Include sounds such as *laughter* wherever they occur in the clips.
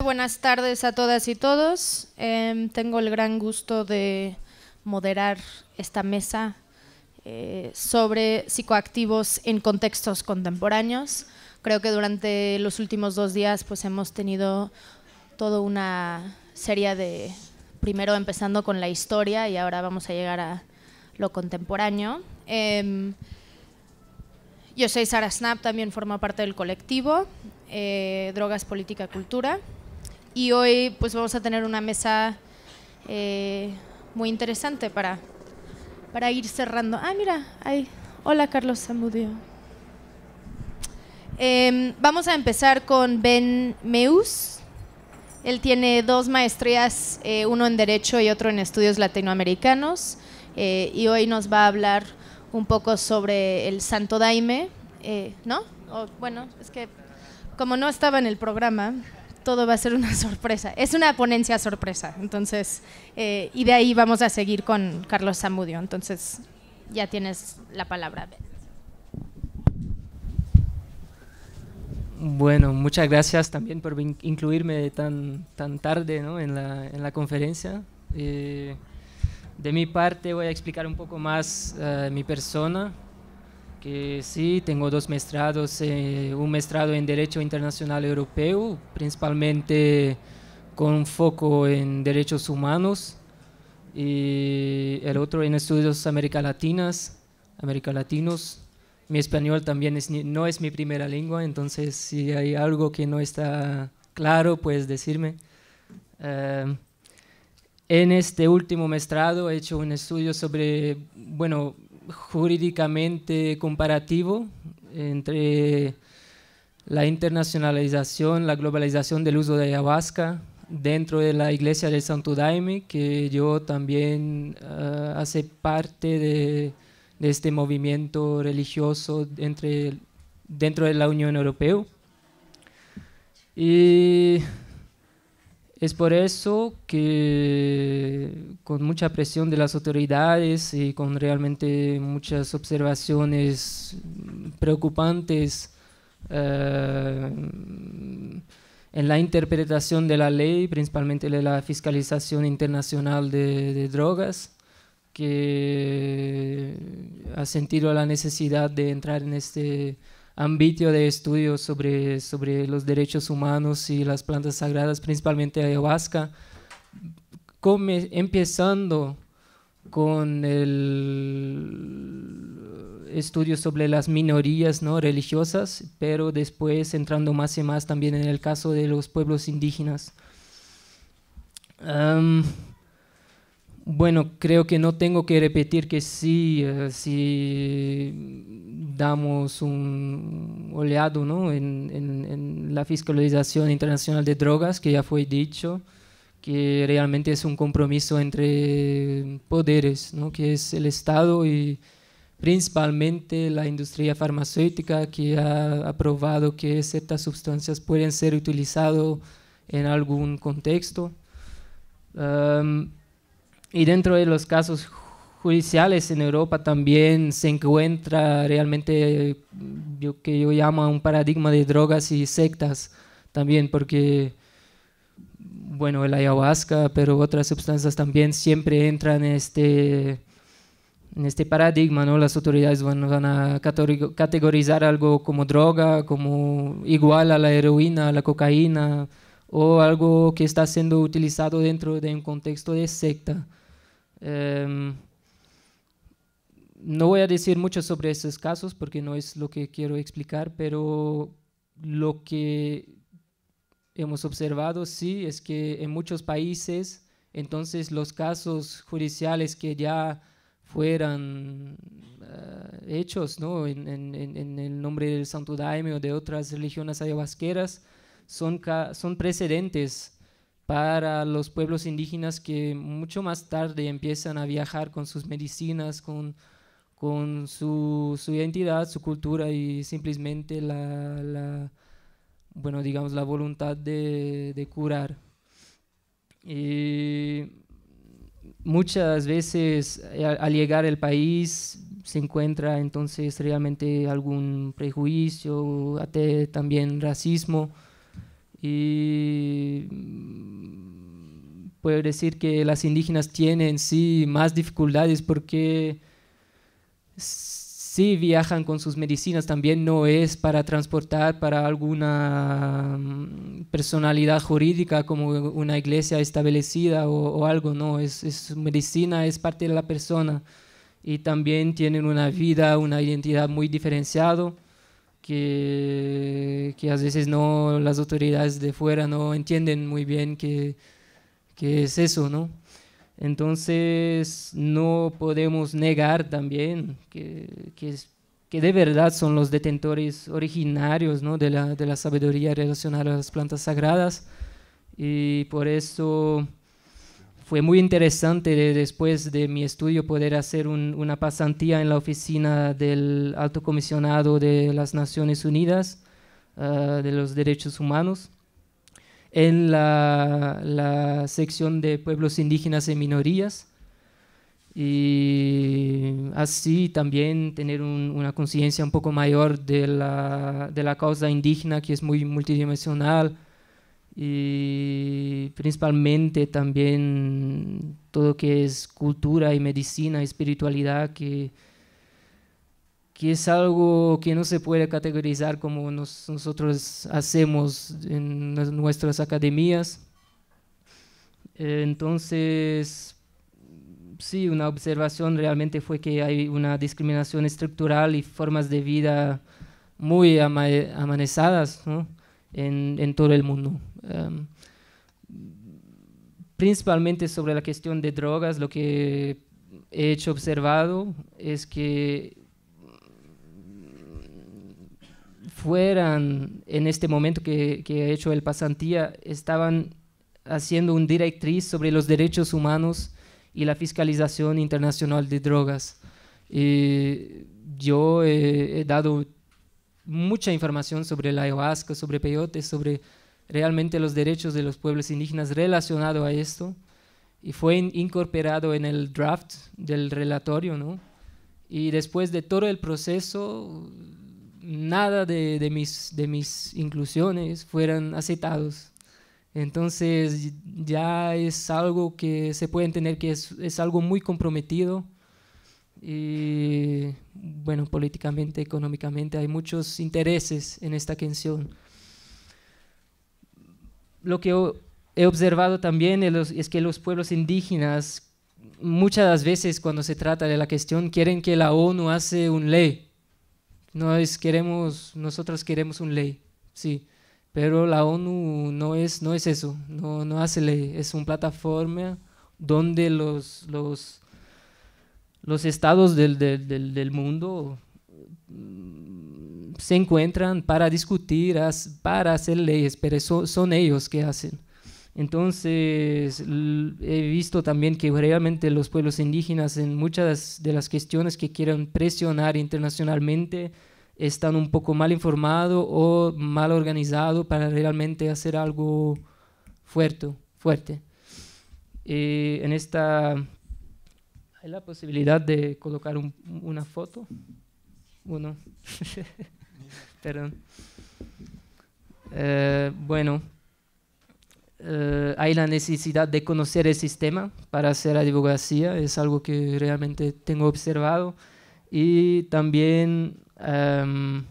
Buenas tardes a todas y todos. Em, tengo el gran gusto de moderar esta mesa eh, sobre psicoactivos en contextos contemporáneos. Creo que durante los últimos dos días pues, hemos tenido toda una serie de primero empezando con la historia y ahora vamos a llegar a lo contemporáneo. Em, yo soy Sara Snap, también forma parte del colectivo eh, Drogas, Política, Cultura. Y hoy pues vamos a tener una mesa eh, muy interesante para, para ir cerrando. Ah, mira, ahí. Hola Carlos Zamudio. Em, vamos a empezar con Ben Meus, él tiene dos maestrías, eh, uno en Derecho y otro en Estudios Latinoamericanos, eh, y hoy nos va a hablar un poco sobre el Santo Daime, eh, ¿no? bueno, es que como no estaba en el programa, todo va a ser una *laughs* sorpresa. Es una ponencia sorpresa, entonces, y de ahí vamos a seguir con Carlos Zamudio, entonces ya tienes la palabra. Bueno, muchas gracias también por incluirme tan, tan tarde en, la, conferencia. Eh, de mi parte voy a explicar un poco más eh, mi persona, que sí, tengo dos maestrados, eh, un maestrado en Derecho Internacional Europeo, principalmente con foco en derechos humanos, y el otro en estudios América Latinas, América Latinos, mi español también es, no es mi primera lengua, entonces si hay algo que no está claro, puedes decirme. Eh, en este último mestrado he hecho un estudio sobre, bueno, jurídicamente comparativo entre la internacionalización, la globalización del uso de ayahuasca dentro de la iglesia de Santo Daime, que yo también eh, hace parte de de este movimiento religioso entre, dentro de la Unión Europea. Y es por eso que con mucha presión de las autoridades y con realmente muchas observaciones preocupantes eh, en la interpretación de la ley, principalmente de la fiscalización internacional de drogas, que ha sentido la necesidad de entrar en este ámbito de estudio sobre, sobre los derechos humanos y las plantas sagradas, principalmente ayahuasca, empezando con el estudio sobre las minorías ¿no? religiosas, pero después entrando más y más también en el caso de los pueblos indígenas. Bueno, creo que no tengo que repetir que sí, eh, si damos un oleado en, la fiscalización internacional de drogas, que ya fue dicho, que realmente es un compromiso entre poderes, ¿no? que es el Estado y principalmente la industria farmacéutica, que ha aprobado que ciertas sustancias pueden ser utilizadas en algún contexto. Y dentro de los casos judiciales en Europa también se encuentra realmente lo que yo llamo un paradigma de drogas y sectas también, porque, bueno, el ayahuasca, pero otras sustancias también siempre entran en este, este paradigma, ¿no? Las autoridades van, van a categorizar algo como droga, como igual a la heroína, la cocaína, o algo que está siendo utilizado dentro de un contexto de secta. Em, no voy a decir mucho sobre estos casos porque no es lo que quiero explicar, pero lo que hemos observado sí es que en muchos países entonces los casos judiciales que ya fueran eh, hechos en, el nombre del Santo Daime o de otras religiones ayahuasqueras son, son precedentes para los pueblos indígenas que mucho más tarde empiezan a viajar con sus medicinas, con, su, identidad, su cultura y simplemente la, bueno, digamos, la voluntad de, curar. Y muchas veces eh, al, llegar al país se encuentra entonces realmente algún prejuicio, también racismo. Y puedo decir que las indígenas tienen sí más dificultades porque si viajan con sus medicinas también no es para transportar para alguna mm, personalidad jurídica como una iglesia establecida o, algo, no, es, medicina es parte de la persona y también tienen una vida, una identidad muy diferenciada que, que a veces no, las autoridades de fuera no entienden muy bien que que es eso, ¿no? Entonces no podemos negar también que, que, que de verdad son los detentores originarios ¿no? de, la, sabiduría relacionada a las plantas sagradas y por eso fue muy interesante después de mi estudio poder hacer una pasantía en la oficina del alto comisionado de las Naciones Unidas ah, de los Derechos Humanos en la, la sección de pueblos indígenas y minorías y así también tener una conciencia un poco mayor de la, de la causa indígena que es muy multidimensional y principalmente también todo lo que es cultura y medicina, y espiritualidad que que es algo que no se puede categorizar como nosotros hacemos en nuestras academias. entonces, sí, una observación realmente fue que hay una discriminación estructural y formas de vida muy amanezadas en, todo el mundo. Em, principalmente sobre la cuestión de drogas, lo que he hecho observado es que fueran, en este momento que, he hecho el pasantía, estaban haciendo un directriz sobre los derechos humanos y la fiscalización internacional de drogas. Eh, yo he, dado mucha información sobre la ayahuasca, sobre peyote, sobre realmente los derechos de los pueblos indígenas relacionado a esto y fue incorporado en el draft del relatorio, ¿no? Y después de todo el proceso nada de, mis, inclusiones fueran aceptados. Entonces ya es algo que se puede entender que es, algo muy comprometido y bueno, políticamente, económicamente hay muchos intereses en esta canción. Lo que he observado también es que los pueblos indígenas muchas veces cuando se trata de la cuestión quieren que la ONU hace un ley no es queremos, nosotros queremos una ley, sí, pero la ONU no es, no es eso, no, no hace ley, es una plataforma donde los, los, estados del, mundo mm, se encuentran para discutir, para hacer leyes, pero son, son ellos que hacen. Entonces, he visto también que realmente los pueblos indígenas en muchas de las cuestiones que quieren presionar internacionalmente están un poco mal informados o mal organizados para realmente hacer algo fuerte. fuerte. Eh, en esta hay la posibilidad de colocar una foto. *laughs* Eh, bueno, bueno, eh, hay la necesidad de conocer el sistema para hacer la divulgación, es algo que realmente tengo observado. Y también Em,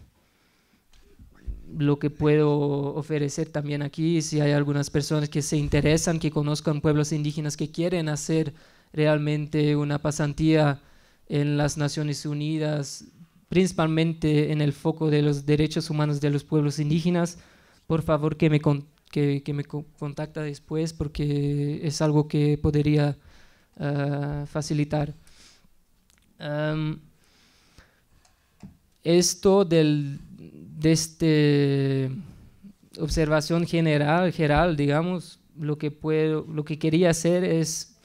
lo que puedo ofrecer también aquí, si hay algunas personas que se interesan, que conozcan pueblos indígenas que quieren hacer realmente una pasantía en las Naciones Unidas, principalmente en el foco de los derechos humanos de los pueblos indígenas, por favor que me, que, me contacta después porque es algo que podría eh, facilitar. Em, esto de este observación general, general, digamos, lo que, puedo, lo que quería hacer es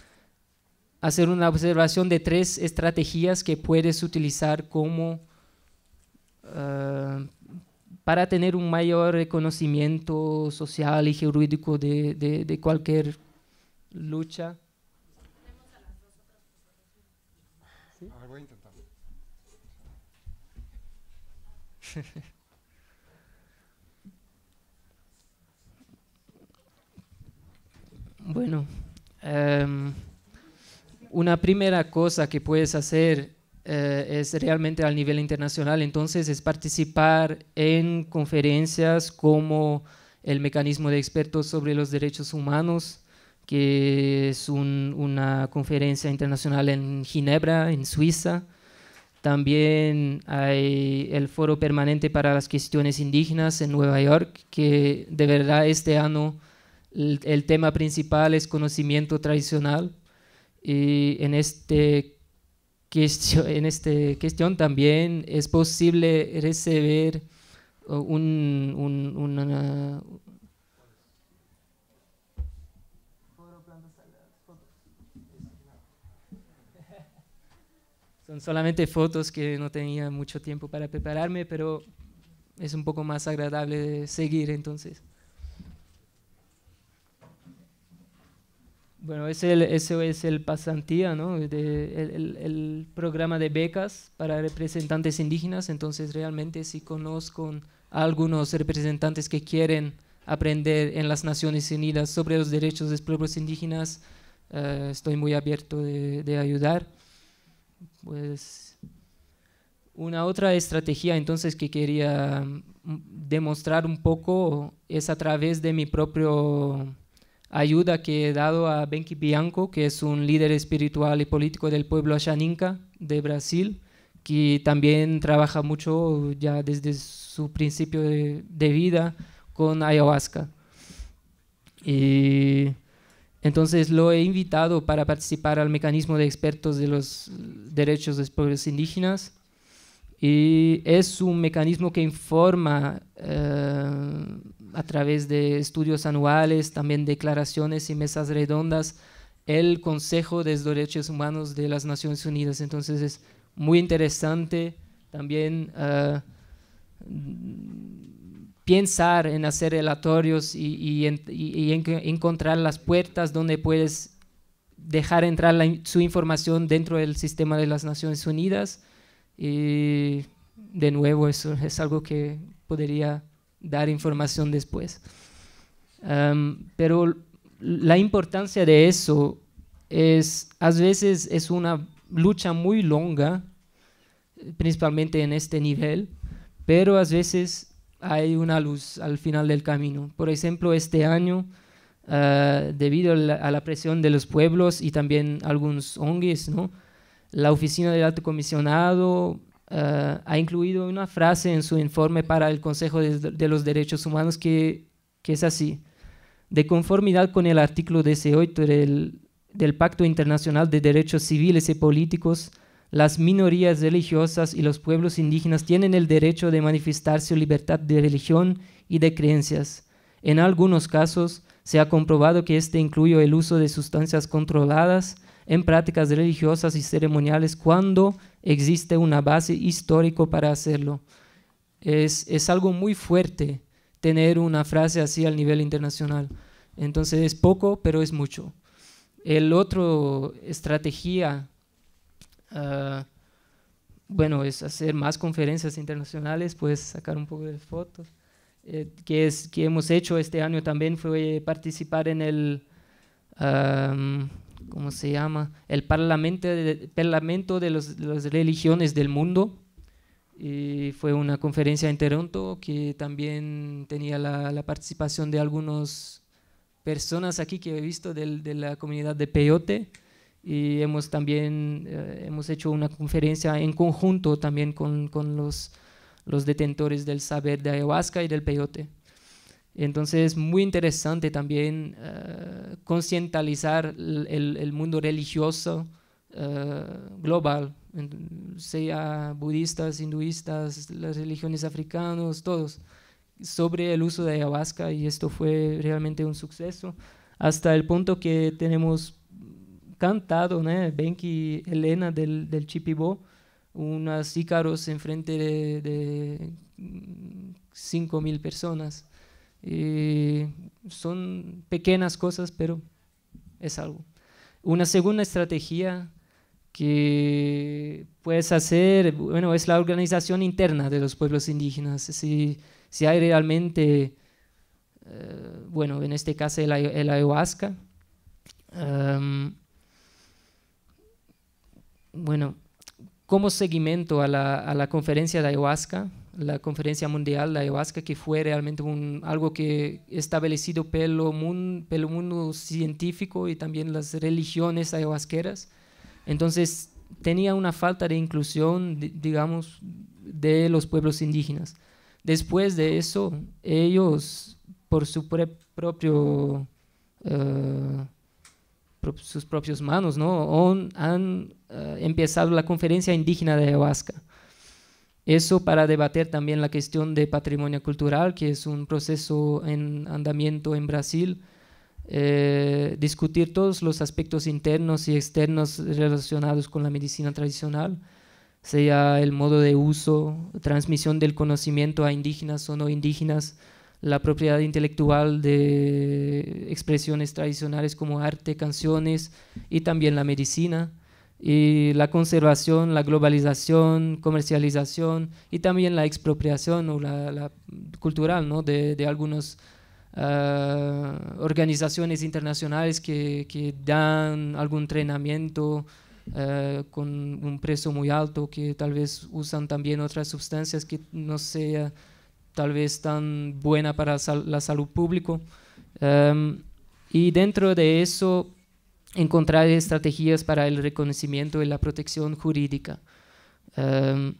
hacer una observación de tres estrategias que puedes utilizar como eh, para tener un mayor reconocimiento social y jurídico de cualquier lucha *laughs* bueno, em, una primera cosa que puedes hacer eh, es realmente a nivel internacional, entonces es participar en conferencias como el Mecanismo de Expertos sobre los Derechos Humanos, que es una conferencia internacional en Ginebra, en Suiza, también hay el Foro Permanente para las Cuestiones Indígenas en Nueva York, que de verdad este año el, tema principal es conocimiento tradicional. Y en, este esta este cuestión también es posible recibir uh, un, una, Son solamente fotos que no tenía mucho tiempo para prepararme, pero es un poco más agradable seguir entonces. Bueno, ese, eso es el pasantía, el, programa de becas para representantes indígenas. Entonces, realmente si conozco a algunos representantes que quieren aprender en las Naciones Unidas sobre los derechos de los pueblos indígenas. Eh, estoy muy abierto de ayudar pues una otra estrategia entonces que quería mm, demostrar un poco es a través de mi propio ayuda que he dado a Benki Bianco, que es un líder espiritual y político del pueblo Xaninka de Brasil, que también trabaja mucho ya desde su principio de, de vida con ayahuasca. Y entonces lo he invitado para participar al mecanismo de expertos de los derechos de los pueblos indígenas y es un mecanismo que informa eh, a través de estudios anuales, también declaraciones y mesas redondas, el Consejo de Derechos Humanos de las Naciones Unidas. Entonces es muy interesante también eh, pensar en hacer relatorios y, y, en, y, encontrar las puertas donde puedes dejar entrar su información dentro del sistema de las Naciones Unidas. Y de nuevo, eso es algo que podría dar información después. pero la importancia de eso es, a veces es una lucha muy longa, principalmente en este nivel, pero a veces hay una luz al final del camino. Por ejemplo, este año, eh, debido a la, presión de los pueblos y también algunos ONGs, ¿no? la Oficina del Alto Comisionado eh, ha incluido una frase en su informe para el Consejo de, los Derechos Humanos que, es así. De conformidad con el artículo 18 del Pacto Internacional de Derechos Civiles y Políticos, las minorías religiosas y los pueblos indígenas tienen el derecho de manifestar su libertad de religión y de creencias. En algunos casos, se ha comprobado que este incluye el uso de sustancias controladas en prácticas religiosas y ceremoniales cuando existe una base histórica para hacerlo. Es, es algo muy fuerte tener una frase así al nivel internacional. Entonces es poco, pero es mucho. El otro estrategia Ah, bueno, es hacer más conferencias internacionales, pues sacar un poco de fotos. Eh, que, es, que hemos hecho este año también fue participar en el, ¿cómo se llama? El Parlamento de, Parlamento de los, las Religiones del Mundo. Y fue una conferencia en Toronto que también tenía la, participación de algunas personas aquí que he visto de la comunidad de Peyote y hemos también eh, hemos hecho una conferencia en conjunto también con, con los, los, detentores del saber de ayahuasca y del peyote. Entonces es muy interesante también eh, concientizar el, el, mundo religioso eh, global, sea budistas, hinduistas, las religiones africanas, todos, sobre el uso de ayahuasca y esto fue realmente un suceso, hasta el punto que tenemos cantado, né? Elena que del, del Chipibó, unas ícaros en frente de, de 5.000 personas. son pequeñas cosas, pero es algo. Una segunda estrategia que puedes hacer, bueno, es la organización interna de los pueblos indígenas. Si, si hay realmente, eh, bueno, en este caso el, ayahuasca, em, bueno, como seguimiento a la, conferencia de ayahuasca, la conferencia mundial de ayahuasca, que fue realmente un, algo que establecido pelo, mundo científico y también las religiones ayahuasqueras. Entonces, tenía una falta de inclusión, digamos, de los pueblos indígenas. Después de eso, ellos, por su propio... Eh, sus propias manos, ¿no? han eh, empezado la conferencia indígena de ayahuasca. Eso para debatir también la cuestión de patrimonio cultural, que es un proceso en andamiento en Brasil, eh, discutir todos los aspectos internos y externos relacionados con la medicina tradicional, sea el modo de uso, transmisión del conocimiento a indígenas o no indígenas, la propiedad intelectual de expresiones tradicionales como arte, canciones y también la medicina, y la conservación, la globalización, comercialización y también la expropiación o la, cultural ¿no? de, de algunas ah, organizaciones internacionales que, que, dan algún entrenamiento ah, con un precio muy alto, que tal vez usan también otras sustancias que no sea tal vez tan buena para la salud pública. Em, y dentro de eso, encontrar estrategias para el reconocimiento y la protección jurídica. Em,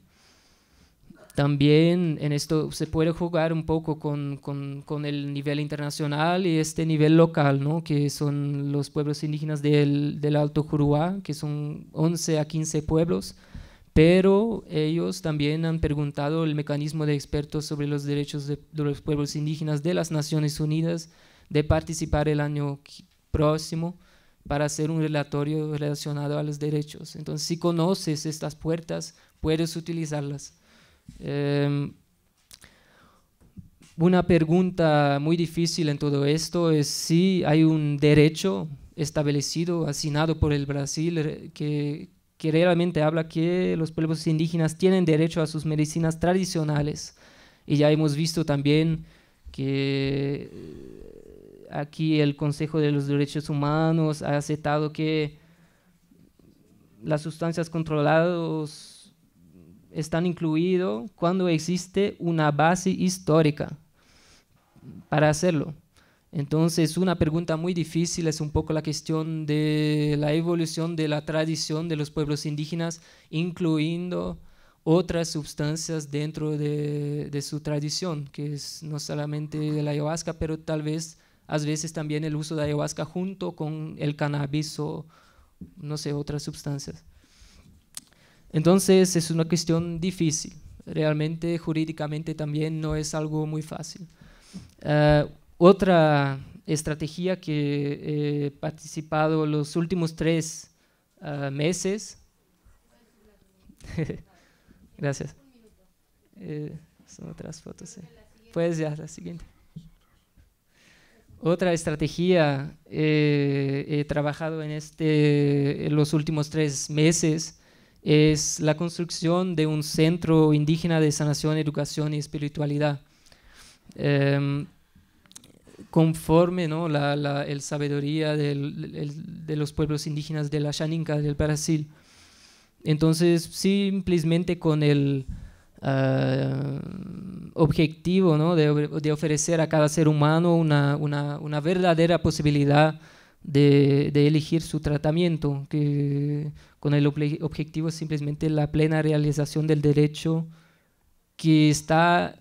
también en esto se puede jugar un poco con, con, con, el nivel internacional y este nivel local, ¿no? que son los pueblos indígenas del, del Alto Juruá, que son 11 a 15 pueblos pero ellos también han preguntado el mecanismo de expertos sobre los derechos de, los pueblos indígenas de las Naciones Unidas de participar el año próximo para hacer un relatorio relacionado a los derechos. Entonces, si conoces estas puertas, puedes utilizarlas. Em, una pregunta muy difícil en todo esto es si hay un derecho establecido, asignado por el Brasil, eh, que, que realmente habla que los pueblos indígenas tienen derecho a sus medicinas tradicionales. Y ya hemos visto también que eh, aquí el Consejo de los Derechos Humanos ha aceptado que las sustancias controladas están incluidas cuando existe una base histórica para hacerlo. Entonces, una pregunta muy difícil es un poco la cuestión de la evolución de la tradición de los pueblos indígenas, incluyendo otras sustancias dentro de, su tradición, que es no solamente la ayahuasca, pero tal vez a veces también el uso de ayahuasca junto con el cannabis o, no sé, otras sustancias. Entonces, es una cuestión difícil. Realmente, jurídicamente también no es algo muy fácil. Eh, otra estrategia que he eh, participado los últimos tres ah, meses. *laughs* Gracias. Eh, son otras fotos. Eh. Puedes ya, la siguiente. Otra estrategia he trabajado en, este, los últimos tres meses es la construcción de un centro indígena de sanación, educación y espiritualidad. Em, conforme ¿no? la, sabiduría de los pueblos indígenas de la Xaninca, del Brasil. Entonces, simplemente con el ah, objetivo ¿no? de, ofrecer a cada ser humano una, verdadera posibilidad de, de, elegir su tratamiento, que, con el objetivo simplemente la plena realización del derecho que está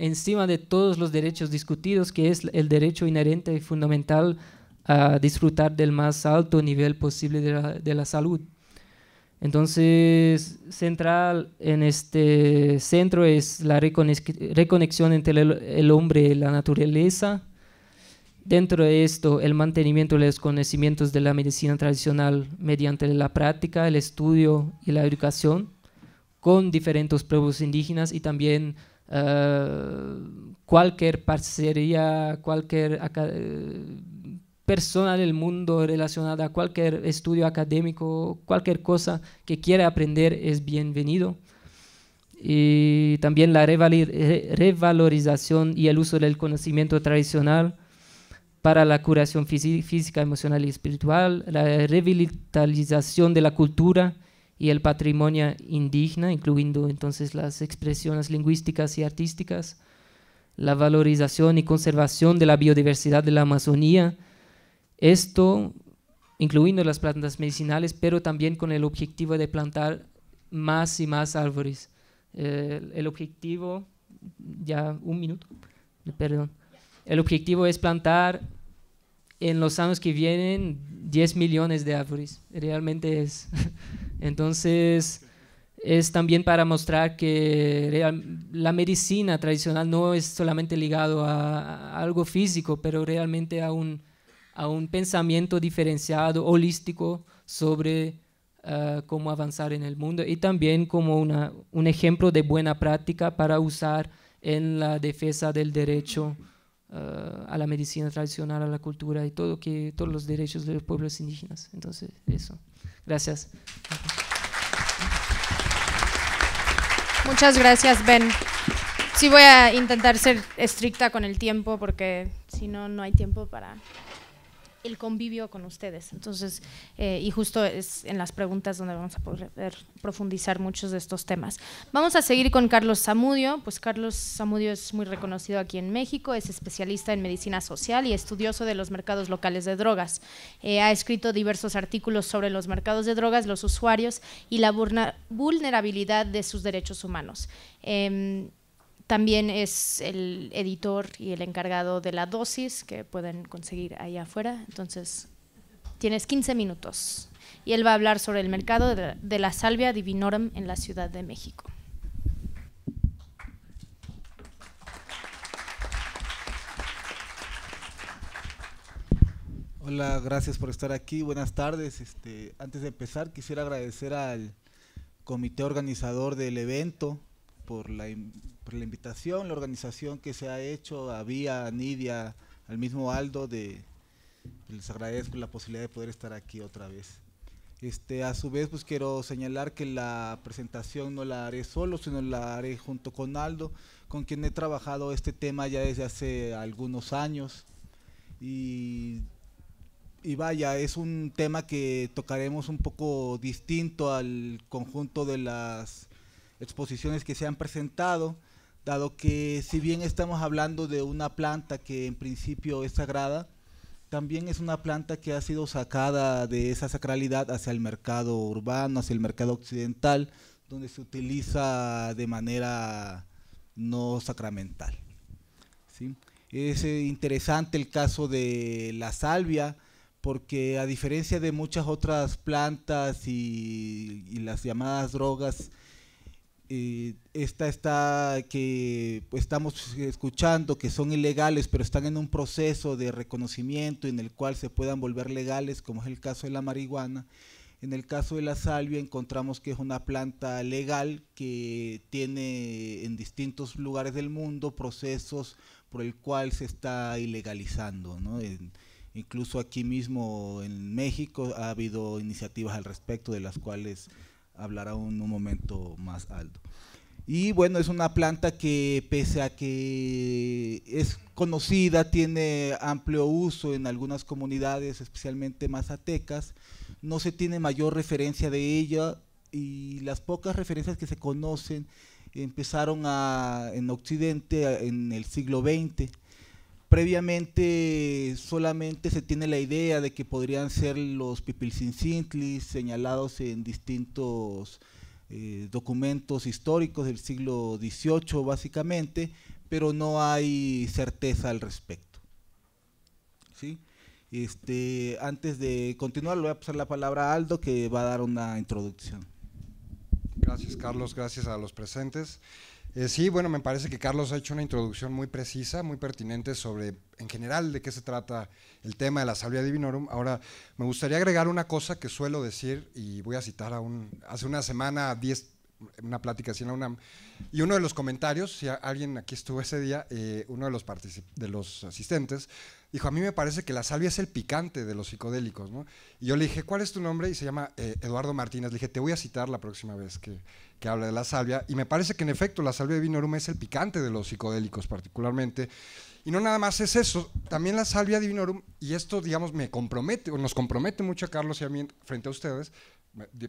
encima de todos los derechos discutidos, que es el derecho inherente y fundamental a disfrutar del más alto nivel posible de la, salud. Entonces, central en este centro es la reconexión entre el, el hombre y la naturaleza. Dentro de esto, el mantenimiento de los conocimientos de la medicina tradicional mediante la práctica, el estudio y la educación con diferentes pueblos indígenas y también eh, cualquier parcería, cualquier eh, persona del mundo relacionada a cualquier estudio académico, cualquier cosa que quiera aprender es bienvenido. Y también la revalorización y el uso del conocimiento tradicional para la curación física, emocional y espiritual, la revitalización de la cultura, y el patrimonio indígena, incluyendo entonces las expresiones lingüísticas y artísticas, la valorización y conservación de la biodiversidad de la Amazonía, esto incluyendo las plantas medicinales, pero también con el objetivo de plantar más y más árboles. el objetivo, ya un minuto, perdón. El objetivo es plantar en los años que vienen 10 millones de árboles. Realmente es *laughs* Entonces, es también para mostrar que la medicina tradicional no es solamente ligado a, algo físico, pero realmente a un, a un pensamiento diferenciado, holístico, sobre ah, cómo avanzar en el mundo y también como una, un ejemplo de buena práctica para usar en la defensa del derecho ah, a la medicina tradicional, a la cultura y todo que, todos los derechos de los pueblos indígenas. Entonces, eso. Gracias. Muchas gracias, Ben. Sí voy a intentar ser estricta con el tiempo porque si no, no hay tiempo para el convivio con ustedes. Entonces, eh, y justo es en las preguntas donde vamos a poder profundizar muchos de estos temas. Vamos a seguir con Carlos Zamudio, pues Carlos Zamudio es muy reconocido aquí en México, es especialista en medicina social y estudioso de los mercados locales de drogas. Eh, ha escrito diversos artículos sobre los mercados de drogas, los usuarios y la vulnerabilidad de sus derechos humanos. Em, también es el editor y el encargado de la dosis que pueden conseguir ahí afuera. Entonces, tienes 15 minutos y él va a hablar sobre el mercado de, la salvia divinorum en la Ciudad de México. Hola, gracias por estar aquí. Buenas tardes. Este, antes de empezar, quisiera agradecer al comité organizador del evento por la, la invitación, la organización que se ha hecho, a Vía, a Nidia, al mismo Aldo, de, les agradezco la posibilidad de poder estar aquí otra vez. Este, a su vez, pues quiero señalar que la presentación no la haré solo, sino la haré junto con Aldo, con quien he trabajado este tema ya desde hace algunos años. Y, y vaya, es un tema que tocaremos un poco distinto al conjunto de las exposiciones que se han presentado dado que si bien estamos hablando de una planta que en principio es sagrada, también es una planta que ha sido sacada de esa sacralidad hacia el mercado urbano, hacia el mercado occidental, donde se utiliza de manera no sacramental. ¿sí? Es eh, interesante el caso de la salvia, porque a diferencia de muchas otras plantas y, y las llamadas drogas eh, esta está que pues, estamos escuchando que son ilegales, pero están en un proceso de reconocimiento en el cual se puedan volver legales, como es el caso de la marihuana. En el caso de la salvia encontramos que es una planta legal que tiene en distintos lugares del mundo procesos por el cual se está ilegalizando. ¿no? incluso aquí mismo en México ha habido iniciativas al respecto de las cuales hablar aún un, momento más alto. Y bueno, es una planta que pese a que es conocida, tiene amplio uso en algunas comunidades, especialmente mazatecas, no se tiene mayor referencia de ella y las pocas referencias que se conocen empezaron en Occidente en el siglo XX Previamente solamente se tiene la idea de que podrían ser los pipilcincintlis señalados en distintos eh, documentos históricos del siglo XVIII básicamente, pero no hay certeza al respecto. ¿Sí? Este, antes de continuar, le voy a pasar la palabra a Aldo que va a dar una introducción. Gracias Carlos, gracias a los presentes. Eh, sí, bueno, me parece que Carlos ha hecho una introducción muy precisa, muy pertinente sobre en general de qué se trata el tema de la Salvia Divinorum. Ahora, me gustaría agregar una cosa que suelo decir y voy a citar a un, hace una semana, diez, una plática así en la UNAM, y uno de los comentarios, si alguien aquí estuvo ese día, eh, uno de los, de los asistentes dijo, a mí me parece que la salvia es el picante de los psicodélicos, ¿no? Y yo le dije, ¿cuál es tu nombre? Y se llama eh, Eduardo Martínez. Le dije, te voy a citar la próxima vez que, que hable de la salvia. Y me parece que en efecto la salvia de Vinorum es el picante de los psicodélicos particularmente. Y no nada más es eso, también la salvia divinorum, y esto, digamos, me compromete, o nos compromete mucho a Carlos y a mí frente a ustedes.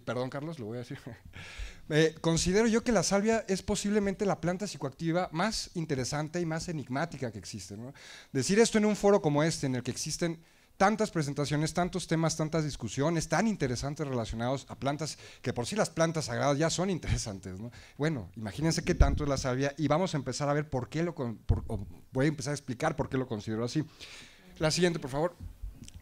Perdón, Carlos, lo voy a decir. *laughs* Eh, considero yo que la salvia es posiblemente la planta psicoactiva más interesante y más enigmática que existe. Decir esto en un foro como este, en el que existen tantas presentaciones, tantos temas, tantas discusiones tan interesantes relacionados a plantas, que por sí las plantas sagradas ya son interesantes. Bueno, imagínense qué tanto es la salvia y vamos a empezar a ver por qué lo, voy a empezar a explicar por qué lo considero así. La siguiente, por favor.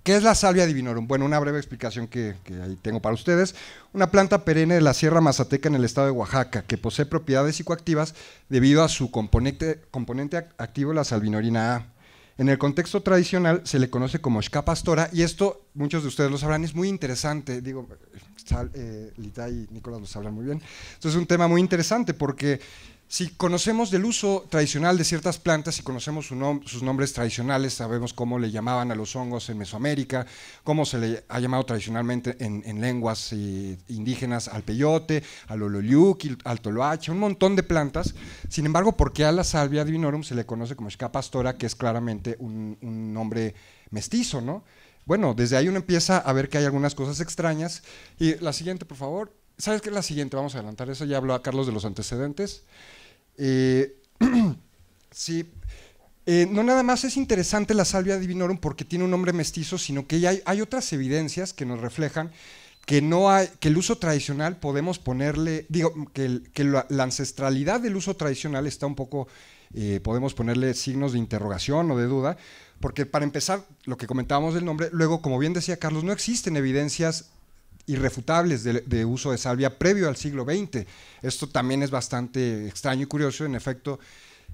¿Qué es la salvia divinorum? Bueno, una breve explicación que, ahí tengo para ustedes. Una planta perenne de la Sierra Mazateca en el estado de Oaxaca, que posee propiedades psicoactivas debido a su componente, activo, la salvinorina A. En el contexto tradicional se le conoce como shka pastora y esto, muchos de ustedes lo sabrán, es muy interesante. Digo, eh, eh, Lita y Nicolás lo sabrán muy bien. Esto es un tema muy interesante porque si conocemos del uso tradicional de ciertas plantas, si conocemos sus nombres tradicionales, sabemos cómo le llamaban a los hongos en Mesoamérica, cómo se le ha llamado tradicionalmente en, lenguas eh, indígenas al peyote, al ololiuqui, al toloache, un montón de plantas. Sin embargo, ¿por qué a la salvia divinorum se le conoce como Shka pastora, que es claramente un, nombre mestizo, no? Bueno, desde ahí uno empieza a ver que hay algunas cosas extrañas. Y la siguiente, por favor. ¿Sabes qué es la siguiente? Vamos a adelantar eso. Ya habló a Carlos de los antecedentes. Eh, *clears throat* sí, eh, no nada más es interesante la salvia divinorum porque tiene un nombre mestizo, sino que hay, otras evidencias que nos reflejan que, no hay, que el uso tradicional podemos ponerle, digo, que, la, ancestralidad del uso tradicional está un poco, eh, podemos ponerle signos de interrogación o de duda, porque para empezar, lo que comentábamos del nombre, luego, como bien decía Carlos, no existen evidencias irrefutables de, uso de salvia previo al siglo XX. Esto también es bastante extraño y curioso. En efecto,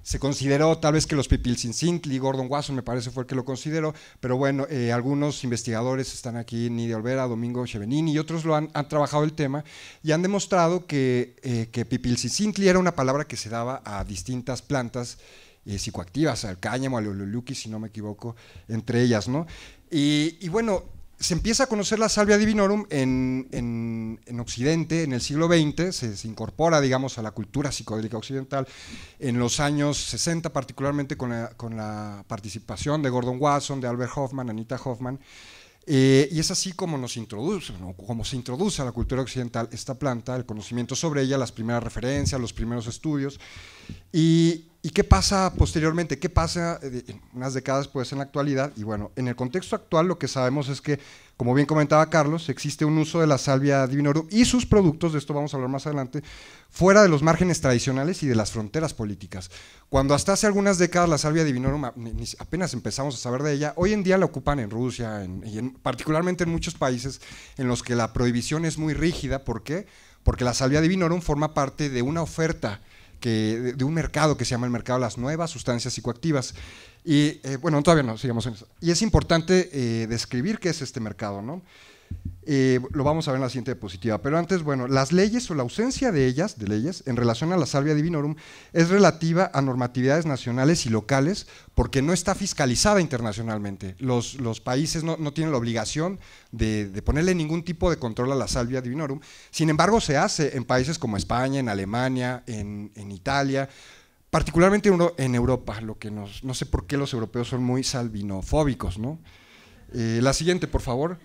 se consideró tal vez que los Pipilcincintli, Gordon Wasson me parece fue el que lo consideró, pero bueno, eh, algunos investigadores están aquí, Nidia Olvera, Domingo Chevenini y otros lo han, trabajado el tema y han demostrado que, eh, que era una palabra que se daba a distintas plantas eh, psicoactivas, al cáñamo, al ololuki si no me equivoco, entre ellas, ¿no? y bueno, se empieza a conocer la salvia divinorum en, Occidente, en el siglo XX, se, incorpora, digamos, a la cultura psicodélica occidental en los años 60, particularmente con la, participación de Gordon Watson, de Albert Hoffman, Anita Hoffman, eh, y es así como nos introduce, se introduce a la cultura occidental esta planta, el conocimiento sobre ella, las primeras referencias, los primeros estudios, y ¿Y qué pasa posteriormente? ¿Qué pasa eh, en unas décadas pues en la actualidad? Y bueno, en el contexto actual lo que sabemos es que, como bien comentaba Carlos, existe un uso de la salvia divinorum y sus productos, de esto vamos a hablar más adelante, fuera de los márgenes tradicionales y de las fronteras políticas. Cuando hasta hace algunas décadas la salvia divinorum apenas empezamos a saber de ella, hoy en día la ocupan en Rusia y en, particularmente en muchos países en los que la prohibición es muy rígida. ¿Por qué? Porque la salvia divinorum forma parte de una oferta de un mercado que se llama el mercado de las nuevas sustancias psicoactivas. Y eh, bueno, todavía no, sigamos en eso. Y es importante eh, describir qué es este mercado, ¿no? Eh, lo vamos a ver en la siguiente diapositiva. Pero antes, bueno, las leyes o la ausencia de ellas, de leyes, en relación a la salvia divinorum, es relativa a normatividades nacionales y locales porque no está fiscalizada internacionalmente. Los, países no, tienen la obligación de, ponerle ningún tipo de control a la salvia divinorum. Sin embargo, se hace en países como España, en Alemania, en, Italia particularmente en Europa, lo que nos, no sé por qué los europeos son muy salvinofóbicos, ¿no? Eh, la siguiente, por favor.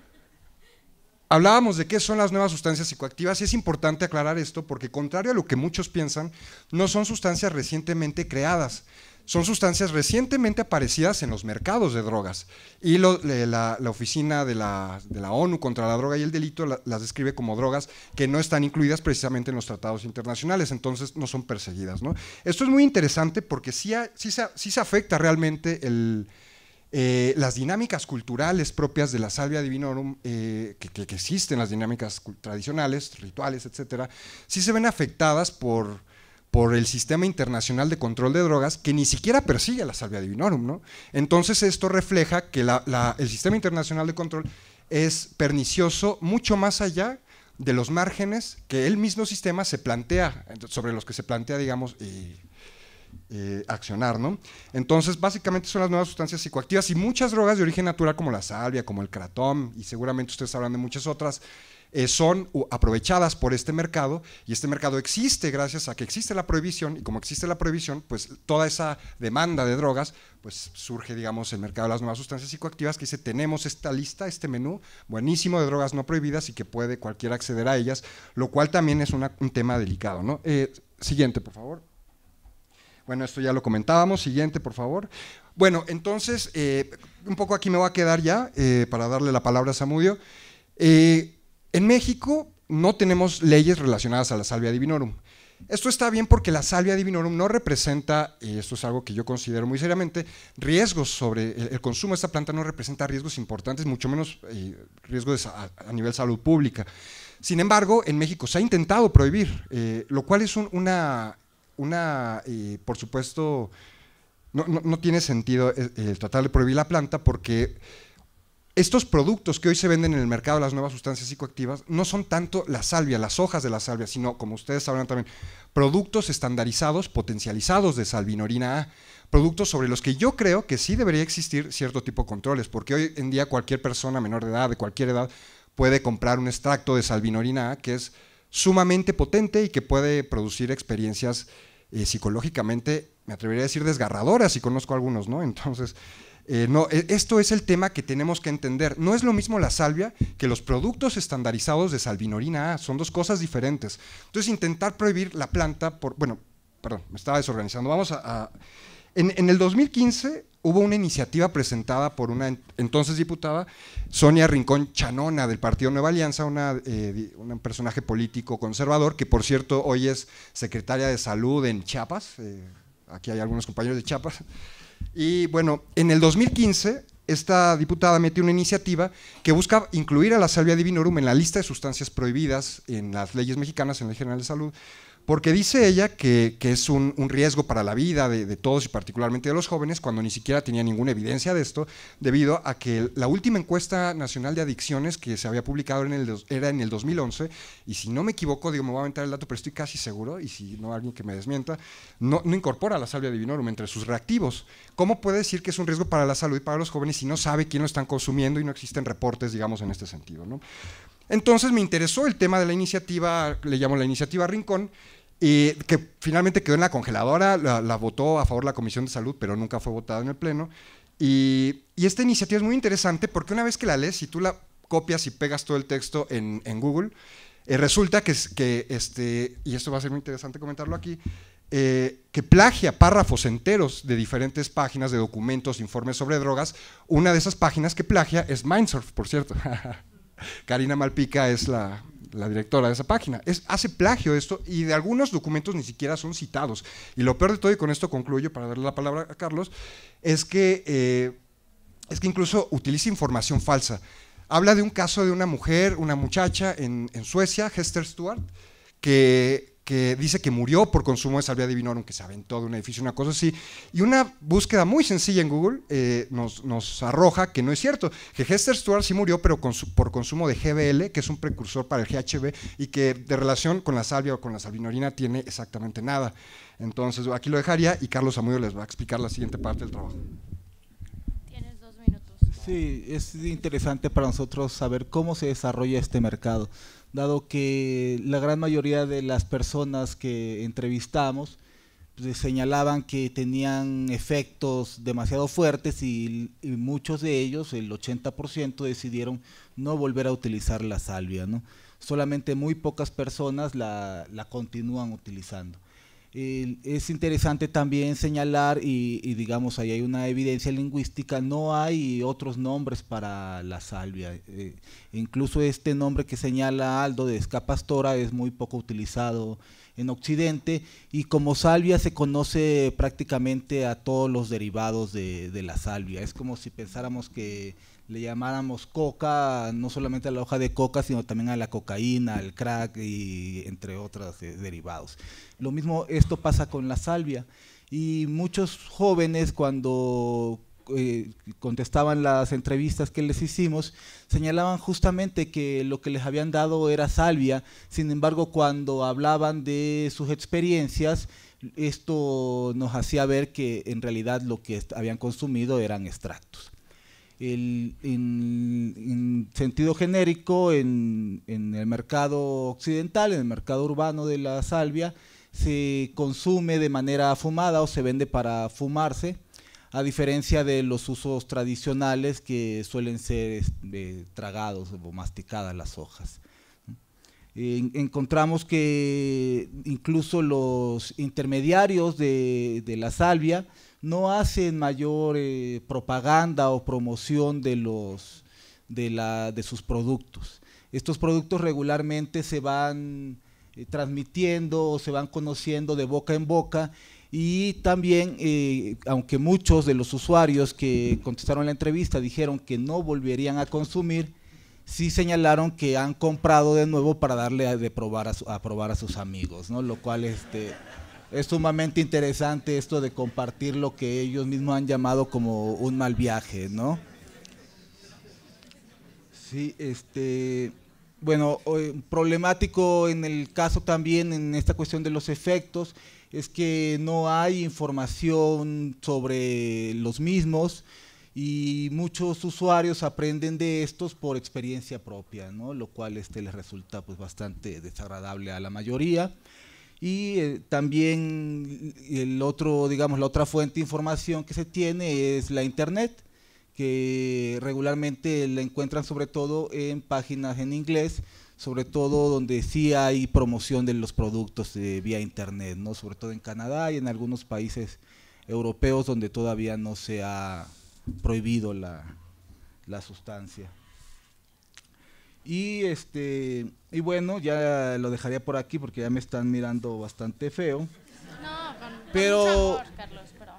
Hablábamos de qué son las nuevas sustancias psicoactivas y es importante aclarar esto porque contrario a lo que muchos piensan, no son sustancias recientemente creadas, son sustancias recientemente aparecidas en los mercados de drogas. Y la, Oficina de la, ONU contra la Droga y el Delito las describe como drogas que no están incluidas precisamente en los tratados internacionales, entonces no son perseguidas. ¿no? Esto es muy interesante porque si sí se afecta realmente el, eh, las dinámicas culturales propias de la salvia divinorum, eh, que, existen, las dinámicas tradicionales, rituales, etcétera, sí se ven afectadas por, por el sistema internacional de control de drogas que ni siquiera persigue la salvia divinorum. ¿no? Entonces esto refleja que el sistema internacional de control es pernicioso mucho más allá de los márgenes que el mismo sistema se plantea, sobre los que se plantea, digamos, eh, eh, accionar, ¿no? Entonces, básicamente son las nuevas sustancias psicoactivas y muchas drogas de origen natural como la salvia, como el kratom, y seguramente ustedes hablan de muchas otras, eh, son aprovechadas por este mercado y este mercado existe gracias a que existe la prohibición y como existe la prohibición, pues toda esa demanda de drogas, pues surge, digamos, el mercado de las nuevas sustancias psicoactivas que dice, tenemos esta lista, este menú buenísimo de drogas no prohibidas y que puede cualquiera acceder a ellas, lo cual también es un tema delicado, ¿no? Eh, siguiente, por favor. Bueno, esto ya lo comentábamos. Siguiente, por favor. Bueno, entonces, eh, un poco aquí me voy a quedar ya eh, para darle la palabra a Samudio. Eh, en México no tenemos leyes relacionadas a la salvia divinorum. Esto está bien porque la salvia divinorum no representa, y esto es algo que yo considero muy seriamente, riesgos sobre el, consumo de esta planta no representa riesgos importantes, mucho menos riesgos a, nivel salud pública. Sin embargo, en México se ha intentado prohibir, lo cual es una una, eh, por supuesto, no, tiene sentido eh, el tratar de prohibir la planta porque estos productos que hoy se venden en el mercado las nuevas sustancias psicoactivas no son tanto la salvia, las hojas de la salvia, sino, como ustedes sabrán también, productos estandarizados, potencializados de salvinorina A, productos sobre los que yo creo que sí debería existir cierto tipo de controles, porque hoy en día cualquier persona menor de edad, de cualquier edad, puede comprar un extracto de salvinorina A que es sumamente potente y que puede producir experiencias eh, psicológicamente, me atrevería a decir, desgarradoras, y conozco algunos, ¿no? Entonces, eh, no, e, esto es el tema que tenemos que entender. No es lo mismo la salvia que los productos estandarizados de salvinorina A, son dos cosas diferentes. Entonces, intentar prohibir la planta por, bueno, perdón, me estaba desorganizando. Vamos a en, el 2015 hubo una iniciativa presentada por una entonces diputada, Sonia Rincón Chanona, del Partido Nueva Alianza, eh, un personaje político conservador, que por cierto hoy es secretaria de Salud en Chiapas, eh, aquí hay algunos compañeros de Chiapas, y bueno, en el 2015 esta diputada metió una iniciativa que busca incluir a la salvia divinorum en la lista de sustancias prohibidas en las leyes mexicanas, en la ley general de salud, porque dice ella que, es un, riesgo para la vida de, todos y particularmente de los jóvenes, cuando ni siquiera tenía ninguna evidencia de esto, debido a que la última encuesta nacional de adicciones que se había publicado era en el 2011, y si no me equivoco, digo, me voy a aventar el dato, pero estoy casi seguro, y si no alguien que me desmienta, no, no incorpora la salvia divinorum entre sus reactivos. ¿Cómo puede decir que es un riesgo para la salud y para los jóvenes si no sabe quién lo están consumiendo y no existen reportes, digamos, en este sentido? ¿no? Entonces me interesó el tema de la iniciativa, le llamo la iniciativa Rincón, y que finalmente quedó en la congeladora, la, votó a favor la Comisión de Salud, pero nunca fue votada en el Pleno. Y, esta iniciativa es muy interesante porque una vez que la lees, si tú la copias y pegas todo el texto en, Google, eh, resulta que, que, este, y esto va a ser muy interesante comentarlo aquí, eh, que plagia párrafos enteros de diferentes páginas de documentos, informes sobre drogas. Una de esas páginas que plagia es Mindsurf, por cierto. *laughs* Karina Malpica es la, directora de esa página. hace plagio esto y de algunos documentos ni siquiera son citados. Y lo peor de todo, y con esto concluyo para darle la palabra a Carlos, es que, eh, es que incluso utiliza información falsa. Habla de un caso de una mujer, una muchacha en, en Suecia, Hester Stewart, que que dice que murió por consumo de salvia divinorum, que saben todo un edificio, una cosa así. Y una búsqueda muy sencilla en Google eh, nos, arroja que no es cierto, que Hester Stewart sí murió, pero por consumo de GBL, que es un precursor para el GHB y que de relación con la salvia o con la salvinorina tiene exactamente nada. Entonces, aquí lo dejaría y Carlos Amudio les va a explicar la siguiente parte del trabajo. Sí, es interesante para nosotros saber cómo se desarrolla este mercado dado que la gran mayoría de las personas que entrevistamos pues, señalaban que tenían efectos demasiado fuertes y, muchos de ellos, el 80%, decidieron no volver a utilizar la salvia. Solamente muy pocas personas la continúan utilizando es interesante también señalar, y, digamos, ahí hay una evidencia lingüística, no hay otros nombres para la salvia. Eh, incluso este nombre que señala Aldo de escapastora es muy poco utilizado en Occidente y como salvia se conoce prácticamente a todos los derivados de la salvia. Es como si pensáramos que le llamáramos coca, no solamente a la hoja de coca, sino también a la cocaína, al crack y entre otros eh, derivados. Lo mismo esto pasa con la salvia. Y muchos jóvenes cuando eh, contestaban las entrevistas que les hicimos, señalaban justamente que lo que les habían dado era salvia. Sin embargo, cuando hablaban de sus experiencias, esto nos hacía ver que en realidad lo que habían consumido eran extractos en, sentido genérico, en, el mercado occidental, en el mercado urbano de la salvia, se consume de manera fumada o se vende para fumarse, a diferencia de los usos tradicionales que suelen ser este, tragados o masticadas las hojas. encontramos que incluso los intermediarios de la salvia, no hacen mayor eh, propaganda o promoción de, los, de, la, de sus productos. Estos productos regularmente se van eh, transmitiendo o se van conociendo de boca en boca y también, eh, aunque muchos de los usuarios que contestaron la entrevista dijeron que no volverían a consumir, sí señalaron que han comprado de nuevo para darle a, de probar a, a probar a sus amigos, ¿no? Lo cual este, es sumamente interesante esto de compartir lo que ellos mismos han llamado como un mal viaje, ¿no? Sí, este, bueno, problemático en el caso también en esta cuestión de los efectos es que no hay información sobre los mismos y muchos usuarios aprenden de estos por experiencia propia, ¿no? Lo cual este les resulta pues bastante desagradable a la mayoría. Y eh, también el otro, digamos, la otra fuente de información que se tiene es la internet, que regularmente la encuentran sobre todo en páginas en inglés, sobre todo donde sí hay promoción de los productos de eh, vía internet, ¿no? Sobre todo en Canadá y en algunos países europeos donde todavía no se ha prohibido la sustancia. Y este y bueno, ya lo dejaría por aquí porque ya me están mirando bastante feo. No, pero Carlos, pero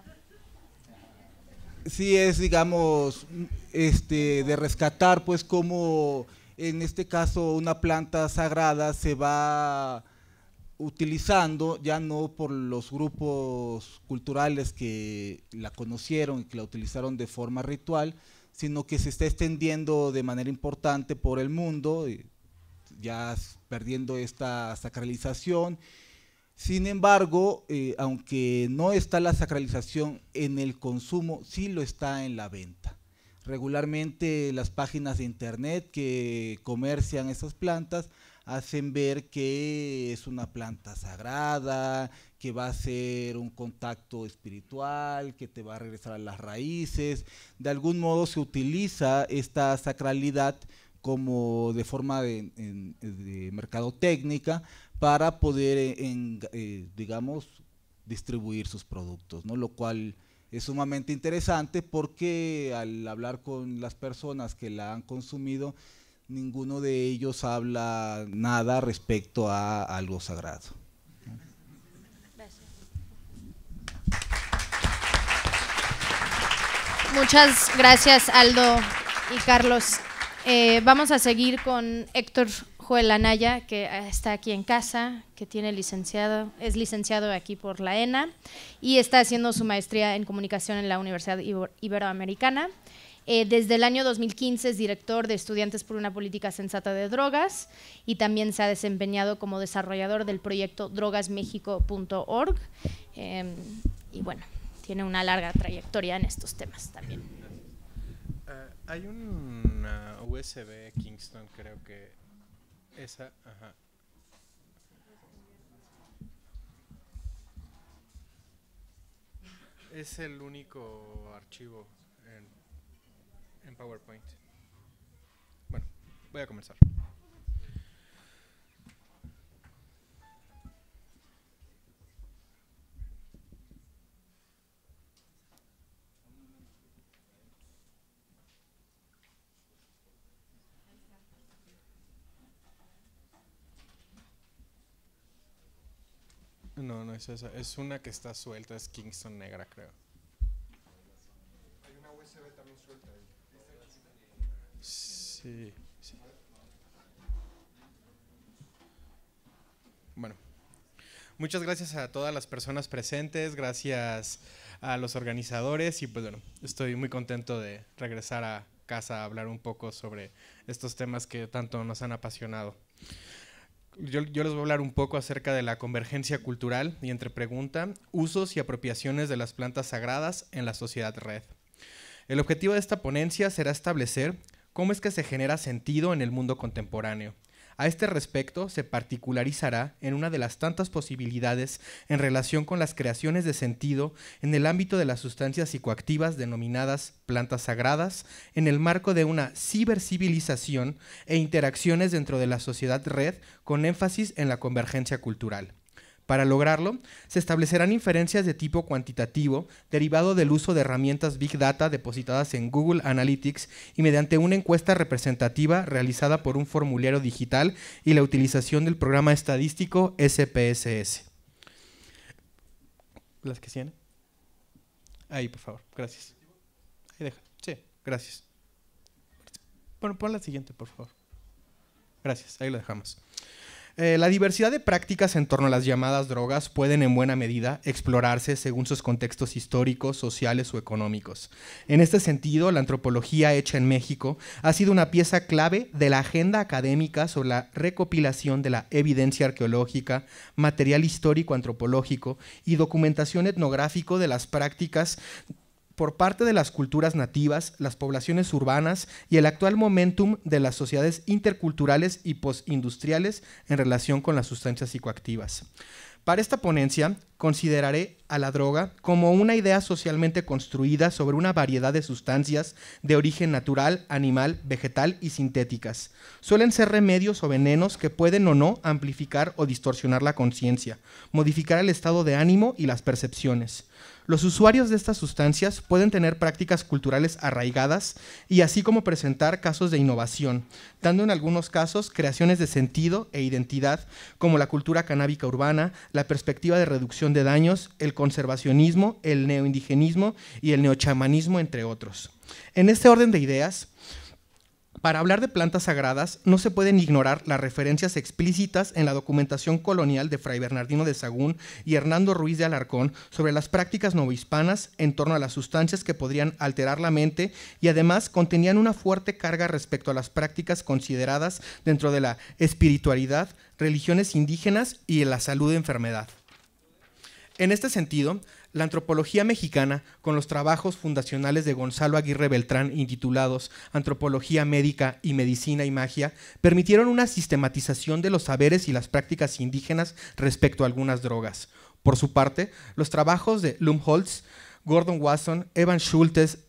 sí es digamos este de rescatar pues como en este caso una planta sagrada se va utilizando ya no por los grupos culturales que la conocieron y que la utilizaron de forma ritual, sino que se está extendiendo de manera importante por el mundo, ya perdiendo esta sacralización. Sin embargo, eh, aunque no está la sacralización en el consumo, sí lo está en la venta. Regularmente las páginas de internet que comercian esas plantas hacen ver que es una planta sagrada, que va a ser un contacto espiritual, que te va a regresar a las raíces. De algún modo se utiliza esta sacralidad como de forma de, mercado técnica para poder, eh, eh, digamos, distribuir sus productos, ¿no? Lo cual es sumamente interesante porque al hablar con las personas que la han consumido, ninguno de ellos habla nada respecto a algo sagrado. Muchas gracias, Aldo y Carlos. Eh, vamos a seguir con Héctor Joel Anaya, que está aquí en casa, que tiene licenciado, es licenciado aquí por la ENA y está haciendo su maestría en comunicación en la Universidad Iberoamericana. Eh, desde el año 2015 es director de Estudiantes por una Política Sensata de Drogas y también se ha desempeñado como desarrollador del proyecto drogasmexico.org. Em, y bueno, tiene una larga trayectoria en estos temas también. Ah, hay un USB Kingston, creo que esa, ajá. Es el único archivo en PowerPoint. Bueno, voy a comenzar. es una que está suelta, es Kingston Negra, creo. Hay una USB también suelta Bueno. Muchas gracias a todas las personas presentes, gracias a los organizadores y pues bueno, estoy muy contento de regresar a casa a hablar un poco sobre estos temas que tanto nos han apasionado yo, les voy a hablar un poco acerca de la convergencia cultural y entre pregunta, usos y apropiaciones de las plantas sagradas en la sociedad red. El objetivo de esta ponencia será establecer cómo es que se genera sentido en el mundo contemporáneo, a este respecto, se particularizará en una de las tantas posibilidades en relación con las creaciones de sentido en el ámbito de las sustancias psicoactivas denominadas plantas sagradas, en el marco de una cibercivilización e interacciones dentro de la sociedad red con énfasis en la convergencia cultural. Para lograrlo, se establecerán inferencias de tipo cuantitativo derivado del uso de herramientas Big Data depositadas en Google Analytics y mediante una encuesta representativa realizada por un formulario digital y la utilización del programa estadístico SPSS. ¿Las que tienen? Ahí, por favor. Gracias. Ahí deja. Sí, gracias. Bueno, pon la siguiente, por favor. Gracias. Ahí lo dejamos. Eh, la diversidad de prácticas en torno a las llamadas drogas pueden en buena medida explorarse según sus contextos históricos, sociales o económicos. En este sentido, la antropología hecha en México ha sido una pieza clave de la agenda académica sobre la recopilación de la evidencia arqueológica, material histórico antropológico y documentación etnográfico de las prácticas por parte de las culturas nativas, las poblaciones urbanas y el actual momentum de las sociedades interculturales y postindustriales en relación con las sustancias psicoactivas. Para esta ponencia consideraré a la droga como una idea socialmente construida sobre una variedad de sustancias de origen natural, animal, vegetal y sintéticas. Suelen ser remedios o venenos que pueden o no amplificar o distorsionar la conciencia, modificar el estado de ánimo y las percepciones. Los usuarios de estas sustancias pueden tener prácticas culturales arraigadas y así como presentar casos de innovación, dando en algunos casos creaciones de sentido e identidad como la cultura canábica urbana, la perspectiva de reducción de daños, el conservacionismo, el neoindigenismo y el neochamanismo, entre otros. En este orden de ideas, para hablar de plantas sagradas, no se pueden ignorar las referencias explícitas en la documentación colonial de Fray Bernardino de Sagún y Hernando Ruiz de Alarcón sobre las prácticas novohispanas en torno a las sustancias que podrían alterar la mente y además contenían una fuerte carga respecto a las prácticas consideradas dentro de la espiritualidad, religiones indígenas y la salud de enfermedad. En este sentido, la antropología mexicana con los trabajos fundacionales de Gonzalo Aguirre Beltrán intitulados Antropología médica y medicina y magia permitieron una sistematización de los saberes y las prácticas indígenas respecto a algunas drogas. Por su parte, los trabajos de Lumholtz, Gordon Wasson, Evan Schultes,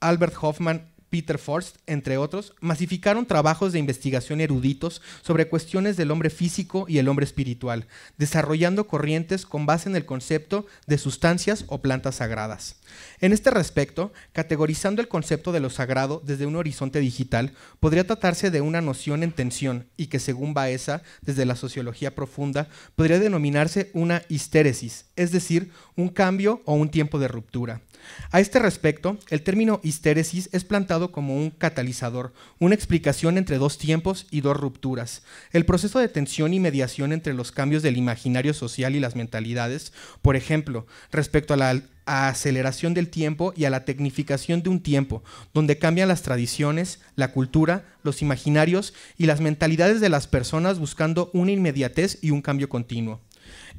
Albert Hoffman Peter Forst, entre otros, masificaron trabajos de investigación eruditos sobre cuestiones del hombre físico y el hombre espiritual, desarrollando corrientes con base en el concepto de sustancias o plantas sagradas. En este respecto, categorizando el concepto de lo sagrado desde un horizonte digital, podría tratarse de una noción en tensión y que según Baeza, desde la sociología profunda, podría denominarse una histéresis, es decir, un cambio o un tiempo de ruptura. A este respecto, el término histéresis es plantado como un catalizador, una explicación entre dos tiempos y dos rupturas. El proceso de tensión y mediación entre los cambios del imaginario social y las mentalidades, por ejemplo, respecto a la aceleración del tiempo y a la tecnificación de un tiempo, donde cambian las tradiciones, la cultura, los imaginarios y las mentalidades de las personas buscando una inmediatez y un cambio continuo.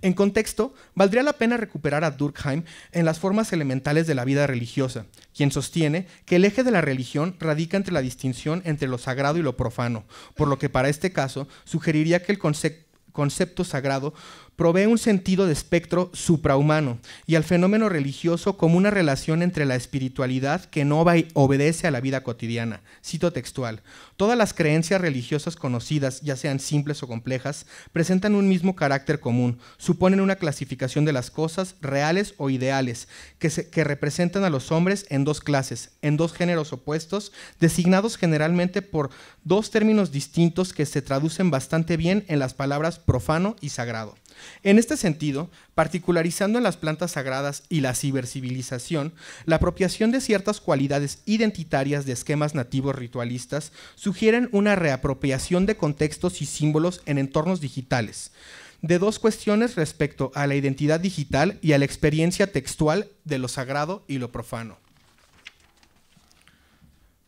En contexto, valdría la pena recuperar a Durkheim en las formas elementales de la vida religiosa, quien sostiene que el eje de la religión radica entre la distinción entre lo sagrado y lo profano, por lo que para este caso sugeriría que el concepto sagrado provee un sentido de espectro suprahumano y al fenómeno religioso como una relación entre la espiritualidad que no obedece a la vida cotidiana. Cito textual, todas las creencias religiosas conocidas, ya sean simples o complejas, presentan un mismo carácter común, suponen una clasificación de las cosas reales o ideales, que, representan a los hombres en dos clases, en dos géneros opuestos, designados generalmente por dos términos distintos que se traducen bastante bien en las palabras profano y sagrado. En este sentido, particularizando en las plantas sagradas y la cibercivilización, la apropiación de ciertas cualidades identitarias de esquemas nativos ritualistas sugieren una reapropiación de contextos y símbolos en entornos digitales, de dos cuestiones respecto a la identidad digital y a la experiencia textual de lo sagrado y lo profano.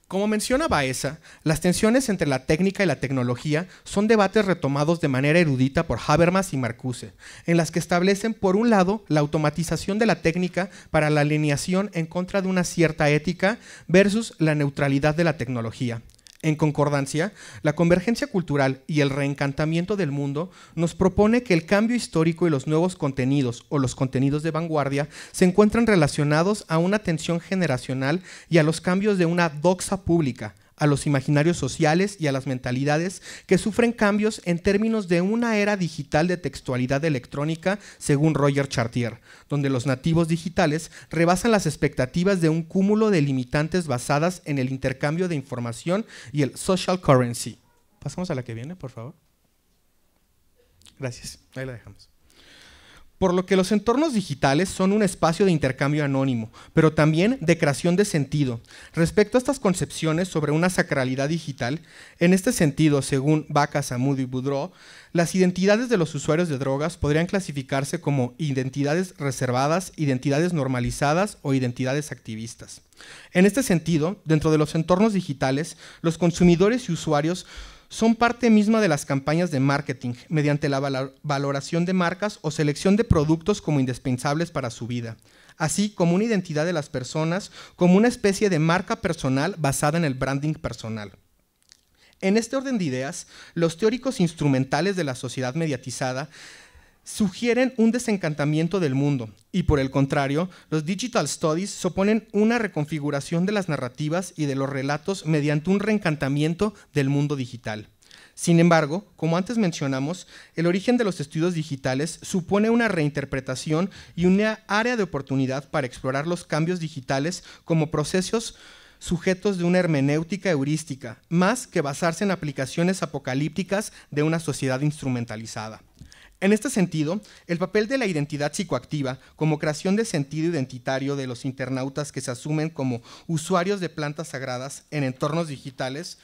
Como menciona Baeza, las tensiones entre la técnica y la tecnología son debates retomados de manera erudita por Habermas y Marcuse, en las que establecen, por un lado, la automatización de la técnica para la alineación en contra de una cierta ética versus la neutralidad de la tecnología, en concordancia, la convergencia cultural y el reencantamiento del mundo nos propone que el cambio histórico y los nuevos contenidos o los contenidos de vanguardia se encuentran relacionados a una tensión generacional y a los cambios de una doxa pública, a los imaginarios sociales y a las mentalidades que sufren cambios en términos de una era digital de textualidad electrónica, según Roger Chartier, donde los nativos digitales rebasan las expectativas de un cúmulo de limitantes basadas en el intercambio de información y el social currency. Pasamos a la que viene, por favor. Gracias. Ahí la dejamos. Por lo que los entornos digitales son un espacio de intercambio anónimo, pero también de creación de sentido. Respecto a estas concepciones sobre una sacralidad digital, en este sentido, según Baca, Samud y Boudreau, las identidades de los usuarios de drogas podrían clasificarse como identidades reservadas, identidades normalizadas o identidades activistas. En este sentido, dentro de los entornos digitales, los consumidores y usuarios son parte misma de las campañas de marketing, mediante la valoración de marcas o selección de productos como indispensables para su vida, así como una identidad de las personas, como una especie de marca personal basada en el branding personal. En este orden de ideas, los teóricos instrumentales de la sociedad mediatizada sugieren un desencantamiento del mundo y por el contrario, los digital studies suponen una reconfiguración de las narrativas y de los relatos mediante un reencantamiento del mundo digital. Sin embargo, como antes mencionamos, el origen de los estudios digitales supone una reinterpretación y una área de oportunidad para explorar los cambios digitales como procesos sujetos de una hermenéutica heurística, más que basarse en aplicaciones apocalípticas de una sociedad instrumentalizada. En este sentido, el papel de la identidad psicoactiva como creación de sentido identitario de los internautas que se asumen como usuarios de plantas sagradas en entornos digitales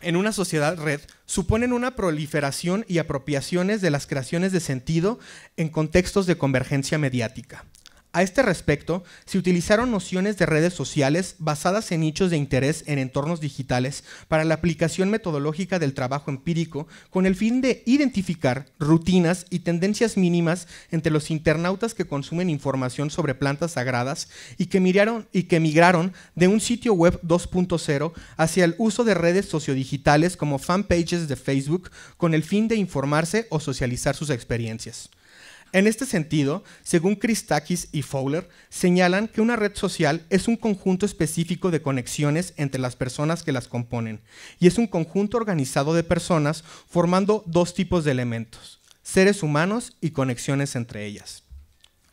en una sociedad red suponen una proliferación y apropiaciones de las creaciones de sentido en contextos de convergencia mediática. A este respecto, se utilizaron nociones de redes sociales basadas en nichos de interés en entornos digitales para la aplicación metodológica del trabajo empírico con el fin de identificar rutinas y tendencias mínimas entre los internautas que consumen información sobre plantas sagradas y que, miraron, y que migraron de un sitio web 2.0 hacia el uso de redes sociodigitales como fanpages de Facebook con el fin de informarse o socializar sus experiencias. En este sentido, según Christakis y Fowler, señalan que una red social es un conjunto específico de conexiones entre las personas que las componen, y es un conjunto organizado de personas formando dos tipos de elementos, seres humanos y conexiones entre ellas.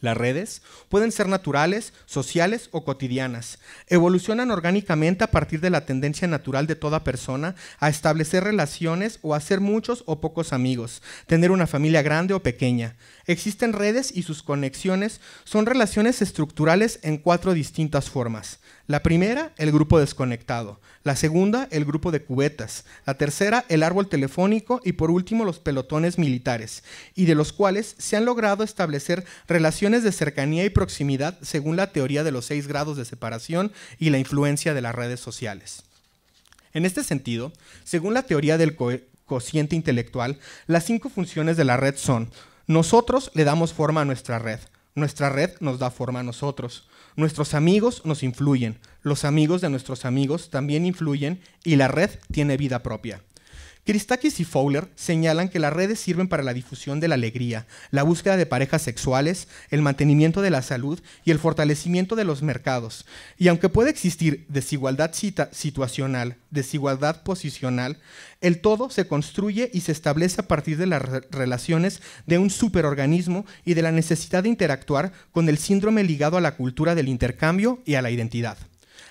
Las redes pueden ser naturales, sociales o cotidianas. Evolucionan orgánicamente a partir de la tendencia natural de toda persona a establecer relaciones o hacer muchos o pocos amigos, tener una familia grande o pequeña existen redes y sus conexiones son relaciones estructurales en cuatro distintas formas. La primera, el grupo desconectado. La segunda, el grupo de cubetas. La tercera, el árbol telefónico. Y por último, los pelotones militares, y de los cuales se han logrado establecer relaciones de cercanía y proximidad según la teoría de los seis grados de separación y la influencia de las redes sociales. En este sentido, según la teoría del cociente intelectual, las cinco funciones de la red son nosotros le damos forma a nuestra red. Nuestra red nos da forma a nosotros. Nuestros amigos nos influyen. Los amigos de nuestros amigos también influyen y la red tiene vida propia. Christakis y Fowler señalan que las redes sirven para la difusión de la alegría, la búsqueda de parejas sexuales, el mantenimiento de la salud y el fortalecimiento de los mercados. Y aunque puede existir desigualdad situacional, desigualdad posicional, el todo se construye y se establece a partir de las relaciones de un superorganismo y de la necesidad de interactuar con el síndrome ligado a la cultura del intercambio y a la identidad.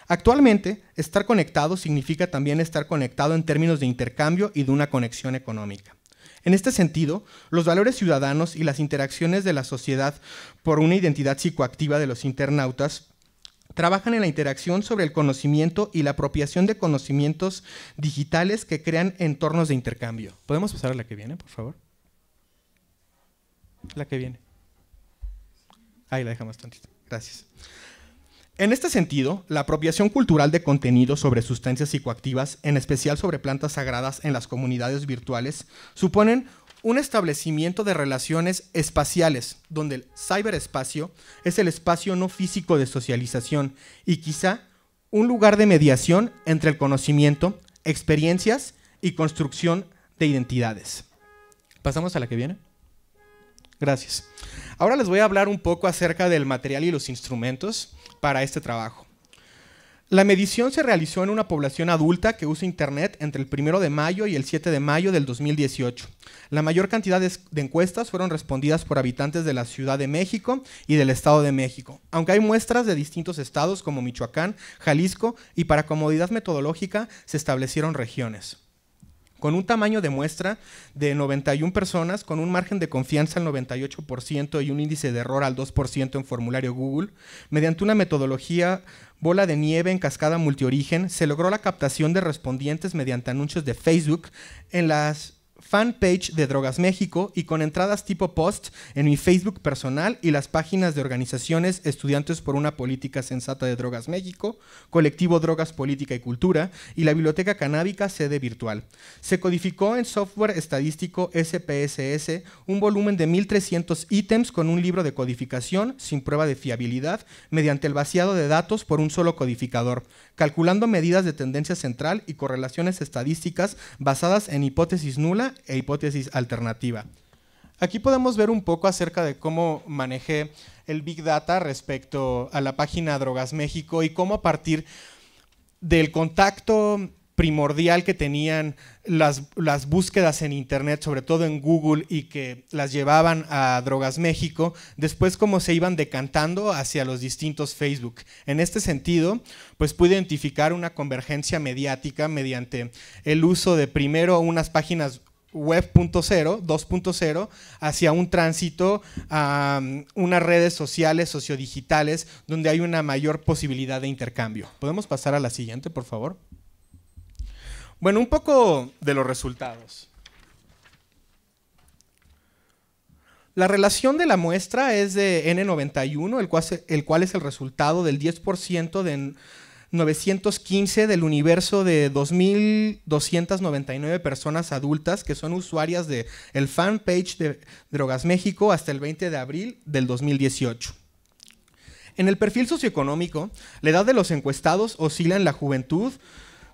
Actualmente, estar conectado significa también estar conectado en términos de intercambio y de una conexión económica. En este sentido, los valores ciudadanos y las interacciones de la sociedad por una identidad psicoactiva de los internautas trabajan en la interacción sobre el conocimiento y la apropiación de conocimientos digitales que crean entornos de intercambio. ¿Podemos pasar a la que viene, por favor? La que viene. Ahí la dejamos tantito. Gracias. En este sentido, la apropiación cultural de contenidos sobre sustancias psicoactivas, en especial sobre plantas sagradas en las comunidades virtuales, suponen un establecimiento de relaciones espaciales, donde el ciberespacio es el espacio no físico de socialización y quizá un lugar de mediación entre el conocimiento, experiencias y construcción de identidades. ¿Pasamos a la que viene? Gracias. Ahora les voy a hablar un poco acerca del material y los instrumentos para este trabajo. La medición se realizó en una población adulta que usa Internet entre el 1 de mayo y el 7 de mayo del 2018. La mayor cantidad de encuestas fueron respondidas por habitantes de la Ciudad de México y del Estado de México, aunque hay muestras de distintos estados como Michoacán, Jalisco y para comodidad metodológica se establecieron regiones con un tamaño de muestra de 91 personas, con un margen de confianza al 98% y un índice de error al 2% en formulario Google, mediante una metodología bola de nieve en cascada multiorigen, se logró la captación de respondientes mediante anuncios de Facebook en las fanpage de Drogas México y con entradas tipo post en mi Facebook personal y las páginas de organizaciones Estudiantes por una Política Sensata de Drogas México, Colectivo Drogas Política y Cultura y la Biblioteca Canábica Sede Virtual. Se codificó en software estadístico SPSS un volumen de 1.300 ítems con un libro de codificación sin prueba de fiabilidad mediante el vaciado de datos por un solo codificador, calculando medidas de tendencia central y correlaciones estadísticas basadas en hipótesis nula e hipótesis alternativa. Aquí podemos ver un poco acerca de cómo manejé el Big Data respecto a la página Drogas México y cómo a partir del contacto primordial que tenían las, búsquedas en Internet, sobre todo en Google, y que las llevaban a Drogas México, después cómo se iban decantando hacia los distintos Facebook. En este sentido, pues pude identificar una convergencia mediática mediante el uso de primero unas páginas web.0, 2.0, hacia un tránsito a unas redes sociales, sociodigitales, donde hay una mayor posibilidad de intercambio. ¿Podemos pasar a la siguiente, por favor? Bueno, un poco de los resultados. La relación de la muestra es de N91, el cual, es el resultado del 10% de 915 del universo de 2.299 personas adultas que son usuarias del el fanpage de Drogas México hasta el 20 de abril del 2018. En el perfil socioeconómico, la edad de los encuestados oscila en la juventud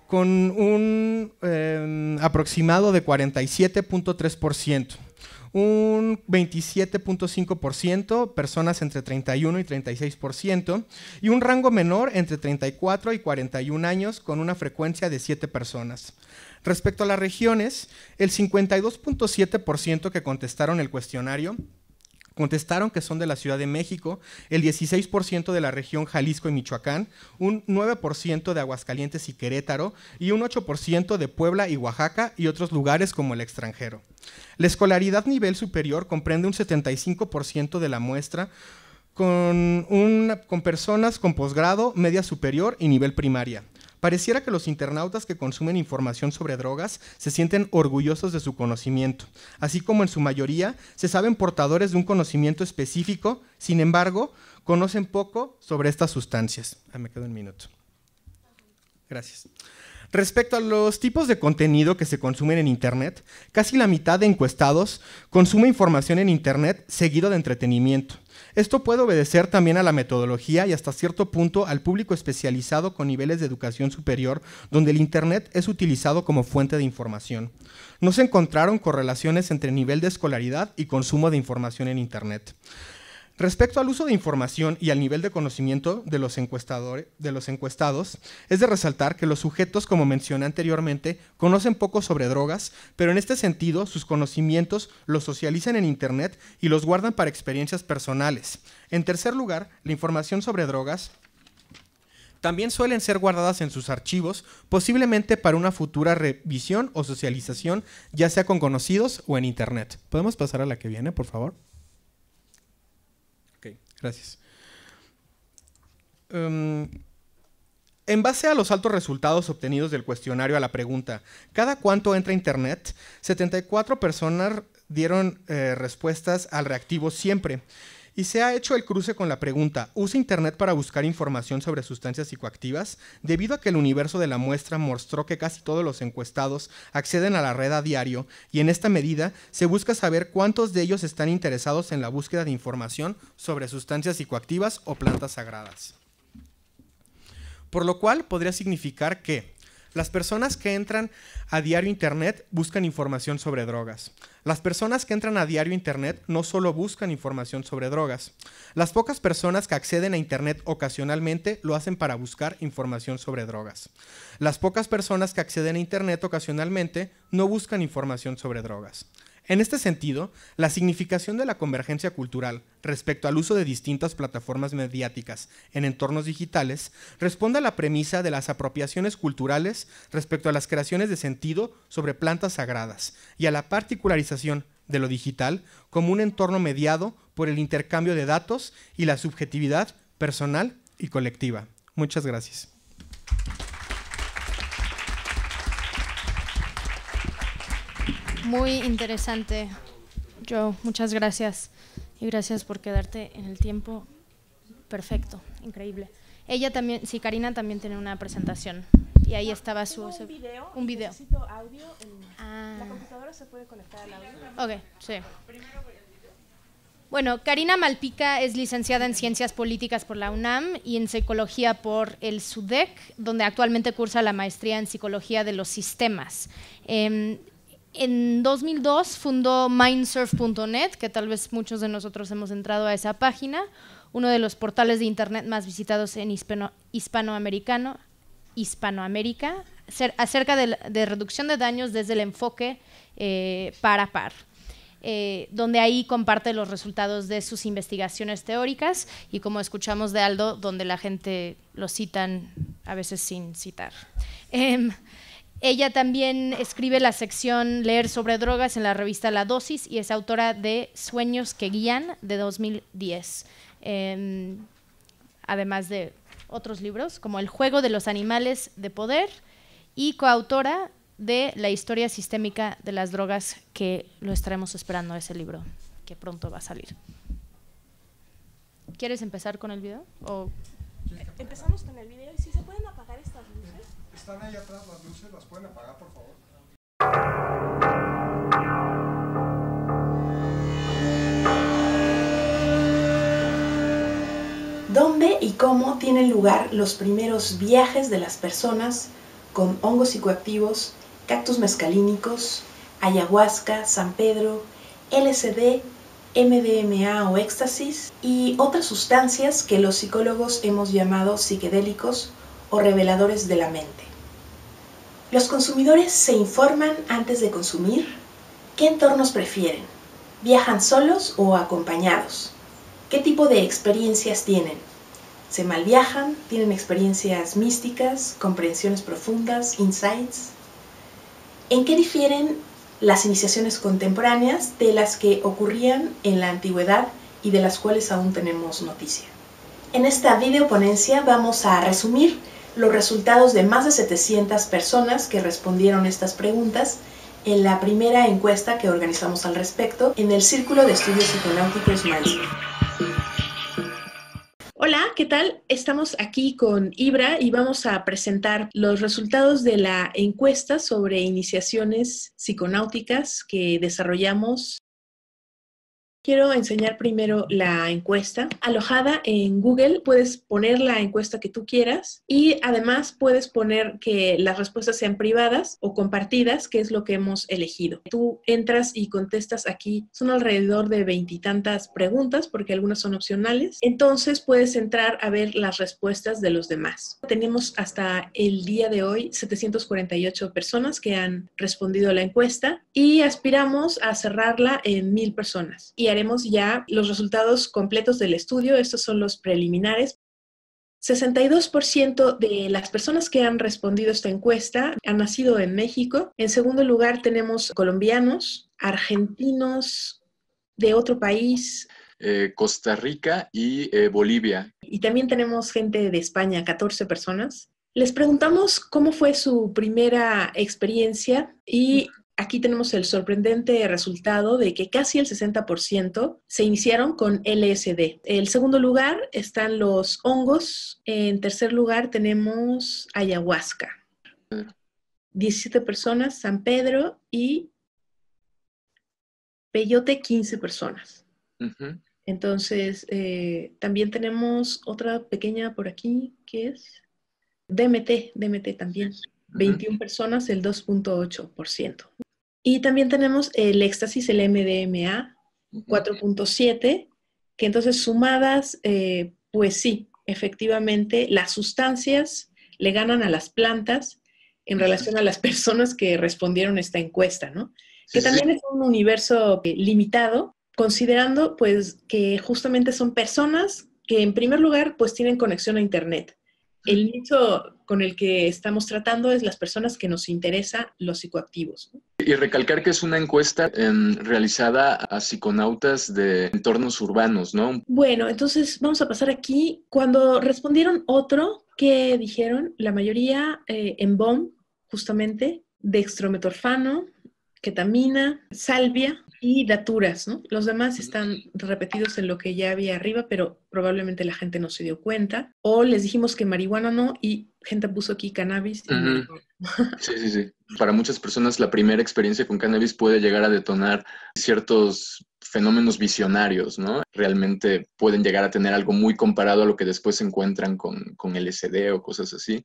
con un em, aproximado de 47.3%, un 27.5% personas entre 31 y 36% y un rango menor entre 34 y 41 años con una frecuencia de 7 personas. Respecto a las regiones, el 52.7% que contestaron el cuestionario contestaron que son de la Ciudad de México, el 16% de la región Jalisco y Michoacán, un 9% de Aguascalientes y Querétaro y un 8% de Puebla y Oaxaca y otros lugares como el extranjero. La escolaridad nivel superior comprende un 75% de la muestra con, con personas con posgrado, media superior y nivel primaria. Pareciera que los internautas que consumen información sobre drogas se sienten orgullosos de su conocimiento, así como en su mayoría se saben portadores de un conocimiento específico, sin embargo, conocen poco sobre estas sustancias. Ah, me quedo un minuto. Gracias. Respecto a los tipos de contenido que se consumen en Internet, casi la mitad de encuestados consume información en Internet seguido de entretenimiento. Esto puede obedecer también a la metodología y hasta cierto punto al público especializado con niveles de educación superior, donde el Internet es utilizado como fuente de información. No se encontraron correlaciones entre nivel de escolaridad y consumo de información en Internet. Respecto al uso de información y al nivel de conocimiento de los, encuestadores, de los encuestados, es de resaltar que los sujetos, como mencioné anteriormente, conocen poco sobre drogas, pero en este sentido sus conocimientos los socializan en Internet y los guardan para experiencias personales. En tercer lugar, la información sobre drogas también suelen ser guardadas en sus archivos, posiblemente para una futura revisión o socialización, ya sea con conocidos o en Internet. ¿Podemos pasar a la que viene, por favor? Gracias. Em, en base a los altos resultados obtenidos del cuestionario a la pregunta, ¿cada cuánto entra Internet? 74 personas dieron eh, respuestas al reactivo siempre y se ha hecho el cruce con la pregunta, ¿usa Internet para buscar información sobre sustancias psicoactivas? Debido a que el universo de la muestra mostró que casi todos los encuestados acceden a la red a diario y en esta medida se busca saber cuántos de ellos están interesados en la búsqueda de información sobre sustancias psicoactivas o plantas sagradas. Por lo cual podría significar que, las personas que entran a diario Internet buscan información sobre drogas. Las personas que entran a diario Internet no solo buscan información sobre drogas. Las pocas personas que acceden a Internet ocasionalmente lo hacen para buscar información sobre drogas. Las pocas personas que acceden a Internet ocasionalmente no buscan información sobre drogas. En este sentido, la significación de la convergencia cultural respecto al uso de distintas plataformas mediáticas en entornos digitales responde a la premisa de las apropiaciones culturales respecto a las creaciones de sentido sobre plantas sagradas y a la particularización de lo digital como un entorno mediado por el intercambio de datos y la subjetividad personal y colectiva. Muchas gracias. Muy interesante, Joe. Muchas gracias. Y gracias por quedarte en el tiempo perfecto, increíble. Ella también, sí, Karina también tiene una presentación. Y ahí estaba su... Un video. Un ¿La ah. computadora se puede conectar al audio? Ok, sí. Bueno, Karina Malpica es licenciada en Ciencias Políticas por la UNAM y en Psicología por el SUDEC, donde actualmente cursa la maestría en Psicología de los Sistemas. Em, en 2002 fundó mindsurf.net, que tal vez muchos de nosotros hemos entrado a esa página, uno de los portales de internet más visitados en hispanoamericano, Hispanoamérica, acerca de, reducción de daños desde el enfoque eh, par a par. Eh, donde ahí comparte los resultados de sus investigaciones teóricas y como escuchamos de Aldo, donde la gente lo citan a veces sin citar. Em, ella también escribe la sección Leer sobre drogas en la revista La Dosis y es autora de Sueños que guían de 2010. Em, además de otros libros como El juego de los animales de poder y coautora de La historia sistémica de las drogas que lo estaremos esperando ese libro que pronto va a salir. ¿Quieres empezar con el video? Empezamos con el video. ¿Dónde y cómo tienen lugar los primeros viajes de las personas con hongos psicoactivos, cactus mescalínicos, ayahuasca, San Pedro, LSD, MDMA o éxtasis y otras sustancias que los psicólogos hemos llamado psiquedélicos o reveladores de la mente. Los consumidores se informan antes de consumir qué entornos prefieren, viajan solos o acompañados, qué tipo de experiencias tienen. Se malviajan, tienen experiencias místicas, comprensiones profundas, insights. ¿En qué difieren las iniciaciones contemporáneas de las que ocurrían en la antigüedad y de las cuales aún tenemos noticia? En esta videoponencia vamos a resumir los resultados de más de 700 personas que respondieron estas preguntas en la primera encuesta que organizamos al respecto en el Círculo de Estudios Psiconáuticos Maestro. Hola, ¿qué tal? Estamos aquí con Ibra y vamos a presentar los resultados de la encuesta sobre iniciaciones psiconáuticas que desarrollamos quiero enseñar primero la encuesta. Alojada en Google, puedes poner la encuesta que tú quieras y además puedes poner que las respuestas sean privadas o compartidas, que es lo que hemos elegido. Tú entras y contestas aquí, son alrededor de veintitantas preguntas, porque algunas son opcionales. Entonces puedes entrar a ver las respuestas de los demás. Tenemos hasta el día de hoy 748 personas que han respondido a la encuesta y aspiramos a cerrarla en mil personas. Y tenemos ya los resultados completos del estudio, estos son los preliminares. 62% de las personas que han respondido esta encuesta han nacido en México. En segundo lugar tenemos colombianos, argentinos de otro país. Eh, Costa Rica y eh, Bolivia. Y también tenemos gente de España, 14 personas. Les preguntamos cómo fue su primera experiencia y aquí tenemos el sorprendente resultado de que casi el 60% se iniciaron con LSD. En segundo lugar están los hongos. En tercer lugar tenemos ayahuasca. 17 mm. personas, San Pedro y Peyote 15 personas. Entonces, eh, también tenemos otra pequeña por aquí que es DMT, DMT también. 21 personas, el 2.8%. Y también tenemos el éxtasis, el MDMA 4.7, que entonces sumadas, eh, pues sí, efectivamente las sustancias le ganan a las plantas en relación a las personas que respondieron esta encuesta, ¿no? Que también es un universo eh, limitado, considerando pues que justamente son personas que en primer lugar pues tienen conexión a Internet el nicho con el que estamos tratando es las personas que nos interesa los psicoactivos. Y recalcar que es una encuesta em, realizada a psiconautas de entornos urbanos, ¿no? Bueno, entonces vamos a pasar aquí. Cuando respondieron otro, ¿qué dijeron? La mayoría eh, en BOM, justamente, dextrometorfano, ketamina, salvia, y daturas, ¿no? Los demás están repetidos en lo que ya había arriba, pero probablemente la gente no se dio cuenta. O les dijimos que marihuana no y gente puso aquí cannabis. *laughs* Sí, sí, sí. Para muchas personas la primera experiencia con cannabis puede llegar a detonar ciertos fenómenos visionarios, ¿no? Realmente pueden llegar a tener algo muy comparado a lo que después se encuentran con, con LSD o cosas así.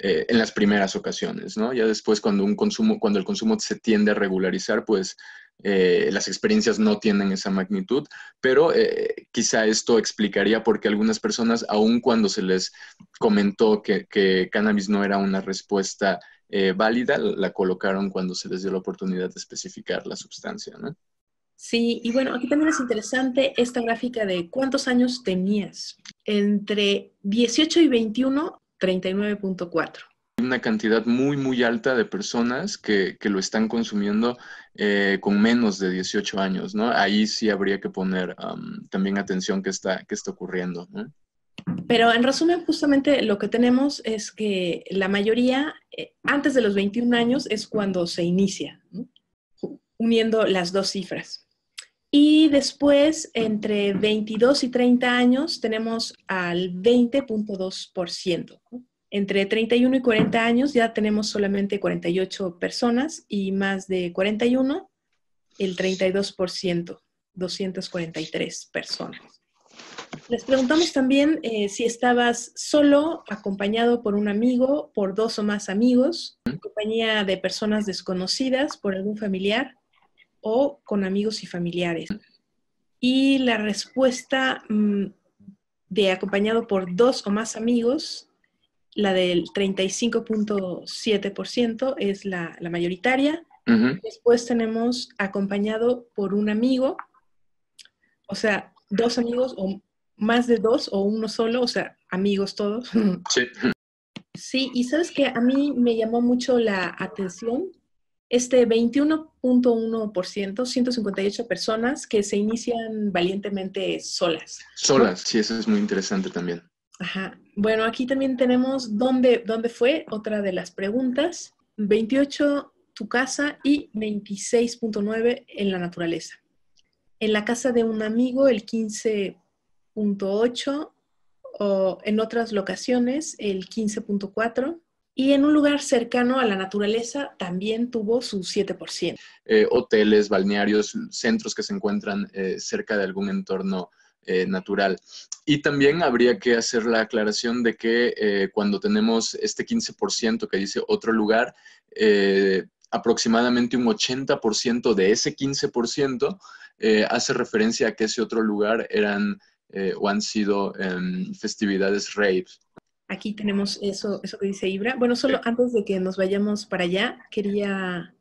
Eh, en las primeras ocasiones, ¿no? Ya después cuando, un consumo, cuando el consumo se tiende a regularizar, pues eh, las experiencias no tienen esa magnitud, pero eh, quizá esto explicaría por qué algunas personas, aun cuando se les comentó que, cannabis no era una respuesta válida, la colocaron cuando se les dio la oportunidad de especificar la sustancia, ¿no? Sí, y bueno, aquí también es interesante esta gráfica de cuántos años tenías. Entre 18 y 21 39.4. Una cantidad muy, muy alta de personas que, que lo están consumiendo eh, con menos de 18 años, ¿no? Ahí sí habría que poner también atención que está, que está ocurriendo, ¿no? Pero en resumen, justamente lo que tenemos es que la mayoría, eh, antes de los 21 años, es cuando se inicia, ¿no? uniendo las dos cifras. Y después, entre 22 y 30 años, tenemos al 20.2%. Entre 31 y 40 años ya tenemos solamente 48 personas y más de 41, el 32%, 243 personas. Les preguntamos también eh, si estabas solo, acompañado por un amigo, por dos o más amigos, en compañía de personas desconocidas, por algún familiar, o con amigos y familiares. Y la respuesta mm, de acompañado por dos o más amigos, la del 35.7% es la, mayoritaria. Después tenemos acompañado por un amigo, o sea, dos amigos o más de dos o uno solo, o sea, amigos todos. Sí. Sí, y sabes que a mí me llamó mucho la atención este 21.1%, 158 personas que se inician valientemente solas. Solas, sí, eso es muy interesante también. Ajá. Bueno, aquí también tenemos dónde, dónde fue, otra de las preguntas. 28 tu casa y 26.9 en la naturaleza. En la casa de un amigo el 15.8 o en otras locaciones el 15.4 y en un lugar cercano a la naturaleza también tuvo su 7%. Eh, hoteles, balnearios, centros que se encuentran eh, cerca de algún entorno eh, natural. Y también habría que hacer la aclaración de que cuando tenemos este 15% que dice otro lugar, aproximadamente un 80% de ese 15% hace referencia a que ese otro lugar eran o han sido em, festividades rave, aquí tenemos eso, eso que dice Ibra. Bueno, solo antes de que nos vayamos para allá, quería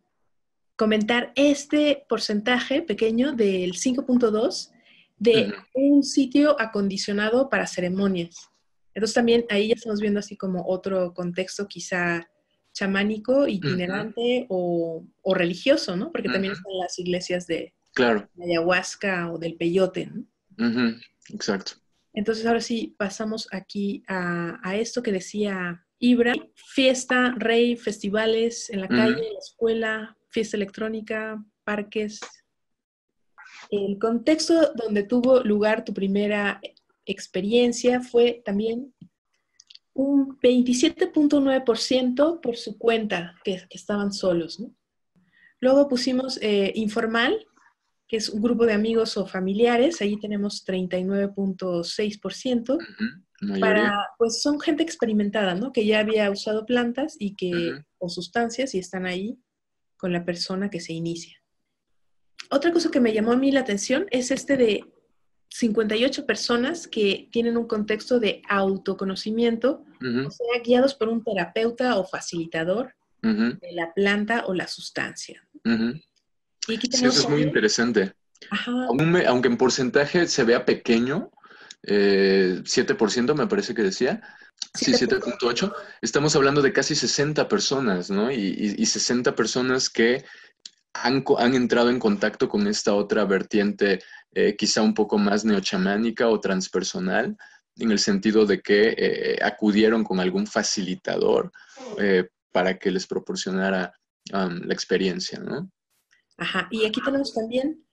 comentar este porcentaje pequeño del 5.2 de un sitio acondicionado para ceremonias. Entonces también ahí ya estamos viendo así como otro contexto quizá chamánico, itinerante o, religioso, ¿no? Porque también están las iglesias de, ayahuasca o del peyote, Exacto. Entonces, ahora sí, pasamos aquí a, esto que decía Ibra, fiesta, rey, festivales en la calle, escuela, fiesta electrónica, parques. El contexto donde tuvo lugar tu primera experiencia fue también un 27.9% por su cuenta que, estaban solos. Luego pusimos eh, informal, es un grupo de amigos o familiares, ahí tenemos 39.6%, para, pues son gente experimentada, ¿no? Que ya había usado plantas y que, o sustancias y están ahí con la persona que se inicia. Otra cosa que me llamó a mí la atención es este de 58 personas que tienen un contexto de autoconocimiento, o sea, guiados por un terapeuta o facilitador de la planta o la sustancia sí, eso es muy interesante. aunque en porcentaje se vea pequeño, 7% eh, me parece que decía, sí, 7.8, estamos hablando de casi 60 personas, ¿no? Y, 60 personas que han, entrado en contacto con esta otra vertiente, eh, quizá un poco más neochamánica o transpersonal, en el sentido de que eh, acudieron con algún facilitador para que les proporcionara um, la experiencia, ¿no? Ajá, y aquí tenemos también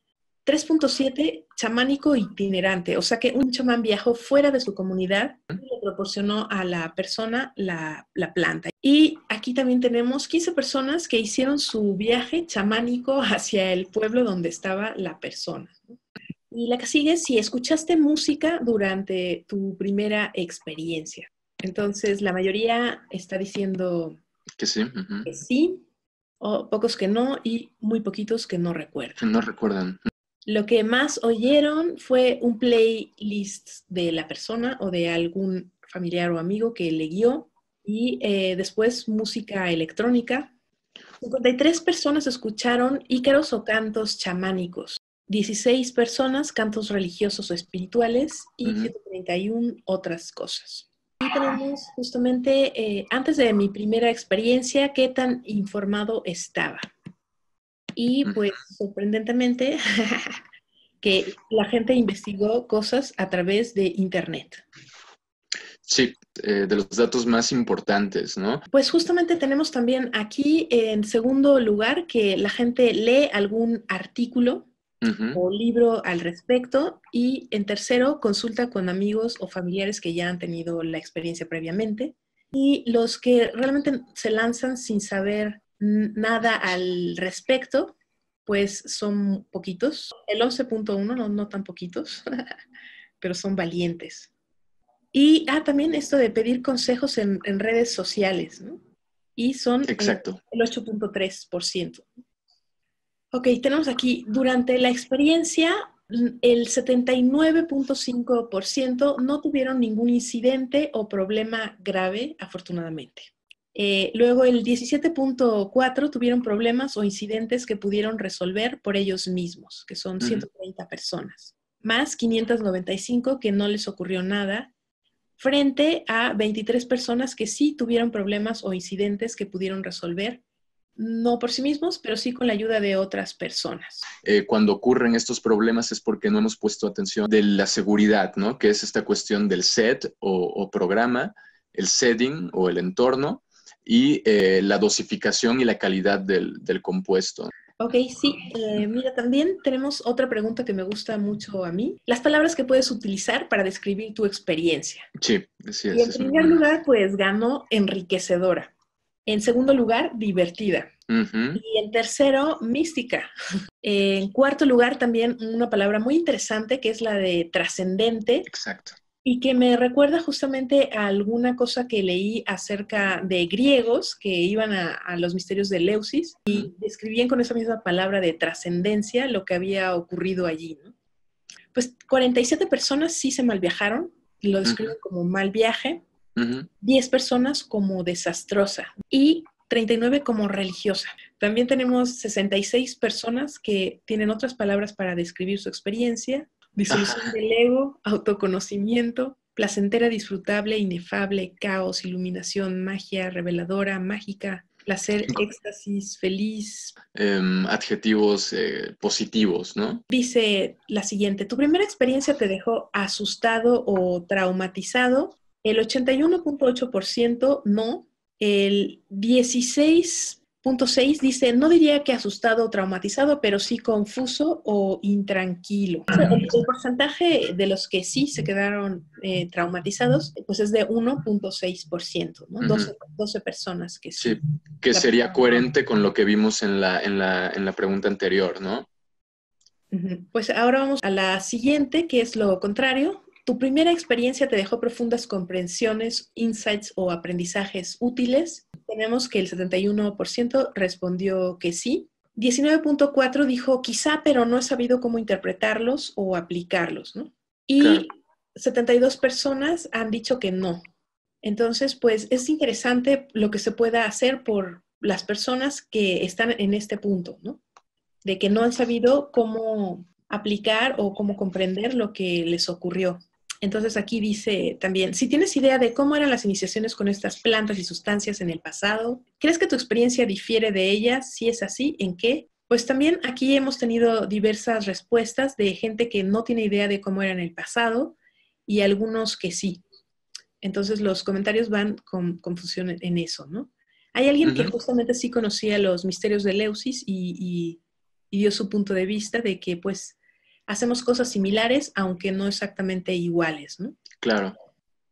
3.7, chamánico itinerante, o sea que un chamán viajó fuera de su comunidad y le proporcionó a la persona la, planta. Y aquí también tenemos 15 personas que hicieron su viaje chamánico *laughs* hacia el pueblo donde estaba la persona. Y la que sigue si escuchaste música durante tu primera experiencia. Entonces, la mayoría está diciendo que sí. Que sí pocos que no y muy poquitos que no recuerdan. No recuerdan. Lo que más oyeron fue un playlist de la persona o de algún familiar o amigo que le guió y eh, después música electrónica. 53 personas escucharon ícaros o cantos chamánicos, 16 personas cantos religiosos o espirituales y 31 otras cosas tenemos justamente eh, antes de mi primera experiencia qué tan informado estaba. Y pues sorprendentemente *laughs* que la gente investigó cosas a través de Internet. Sí, eh, de los datos más importantes, ¿no? Pues justamente tenemos también aquí en segundo lugar que la gente lee algún artículo o libro al respecto. Y en tercero, consulta con amigos o familiares que ya han tenido la experiencia previamente. Y los que realmente se lanzan sin saber nada al respecto, pues son poquitos. El 11.1, no, no tan poquitos, *laughs* pero son valientes. Y ah, también esto de pedir consejos en, redes sociales, Y son eh, Exacto. el 8.3%. Ok, tenemos aquí, durante la experiencia, el 79.5% no tuvieron ningún incidente o problema grave, afortunadamente. Eh, luego, el 17.4% tuvieron problemas o incidentes que pudieron resolver por ellos mismos, que son 130 personas, más 595 que no les ocurrió nada, frente a 23 personas que sí tuvieron problemas o incidentes que pudieron resolver no por sí mismos, pero sí con la ayuda de otras personas. Eh, cuando ocurren estos problemas es porque no hemos puesto atención de la seguridad, ¿no? Que es esta cuestión del set o, programa, el setting o el entorno y eh, la dosificación y la calidad del, compuesto. Ok, sí. Eh, mira, también tenemos otra pregunta que me gusta mucho a mí. Las palabras que puedes utilizar para describir tu experiencia. Sí, sí. Y en primer lugar, pues ganó enriquecedora. En segundo lugar, divertida. Y en tercero, mística. *laughs* En cuarto lugar, también una palabra muy interesante que es la de trascendente. Exacto. Y que me recuerda justamente a alguna cosa que leí acerca de griegos que iban a, los misterios de Leusis y describían con esa misma palabra de trascendencia lo que había ocurrido allí. Pues 47 personas sí se malviajaron, lo describen como mal viaje, 10 personas como desastrosa y 39 como religiosa. También tenemos 66 personas que tienen otras palabras para describir su experiencia, disolución del ego, autoconocimiento, placentera, disfrutable, inefable, caos, iluminación, magia, reveladora, mágica, placer, éxtasis, feliz. Em, adjetivos eh, positivos, ¿no? Dice la siguiente, tu primera experiencia te dejó asustado o traumatizado el 81.8% no, el 16.6% dice, no diría que asustado o traumatizado, pero sí confuso o intranquilo. Ah, el, porcentaje de los que sí se quedaron eh, traumatizados, pues es de 1.6%, ¿no? 12, personas que sí. sí que sería coherente con lo que vimos en la, en la, pregunta anterior, ¿no? Pues ahora vamos a la siguiente, que es lo contrario, ¿Tu primera experiencia te dejó profundas comprensiones, insights o aprendizajes útiles? Tenemos que el 71% respondió que sí. 19.4 dijo quizá, pero no he sabido cómo interpretarlos o aplicarlos, ¿no? Y 72 personas han dicho que no. Entonces, pues es interesante lo que se pueda hacer por las personas que están en este punto, ¿no? De que no han sabido cómo aplicar o cómo comprender lo que les ocurrió. Entonces aquí dice también, si tienes idea de cómo eran las iniciaciones con estas plantas y sustancias en el pasado, ¿crees que tu experiencia difiere de ellas? Si es así, ¿en qué? Pues también aquí hemos tenido diversas respuestas de gente que no tiene idea de cómo era en el pasado y algunos que sí. Entonces los comentarios van con confusión en eso, ¿no? Hay alguien que justamente sí conocía los misterios de Leucis y, y dio su punto de vista de que pues hacemos cosas similares, aunque no exactamente iguales, ¿no? Claro.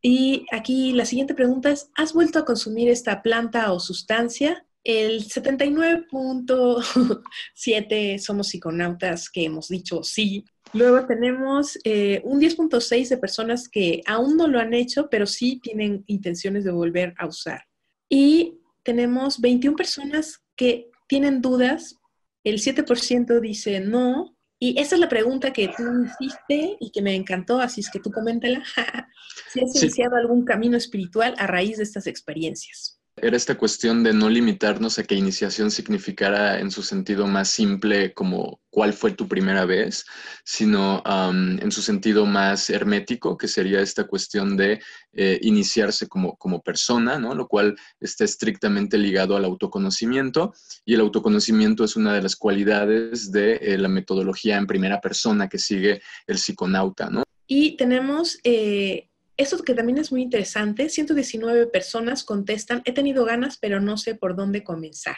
Y aquí la siguiente pregunta es, ¿has vuelto a consumir esta planta o sustancia? El 79.7 somos psiconautas que hemos dicho sí. Luego tenemos eh, un 10.6 de personas que aún no lo han hecho, pero sí tienen intenciones de volver a usar. Y tenemos 21 personas que tienen dudas. El 7% dice no, y esa es la pregunta que tú hiciste y que me encantó, así es que tú coméntala. *laughs* si has iniciado algún camino espiritual a raíz de estas experiencias. Era esta cuestión de no limitarnos a que iniciación significara en su sentido más simple como cuál fue tu primera vez, sino en su sentido más hermético, que sería esta cuestión de eh, iniciarse como, persona, ¿no? lo cual está estrictamente ligado al autoconocimiento y el autoconocimiento es una de las cualidades de eh, la metodología en primera persona que sigue el psiconauta. Y tenemos... Eh, esto que también es muy interesante, 119 personas contestan, he tenido ganas, pero no sé por dónde comenzar.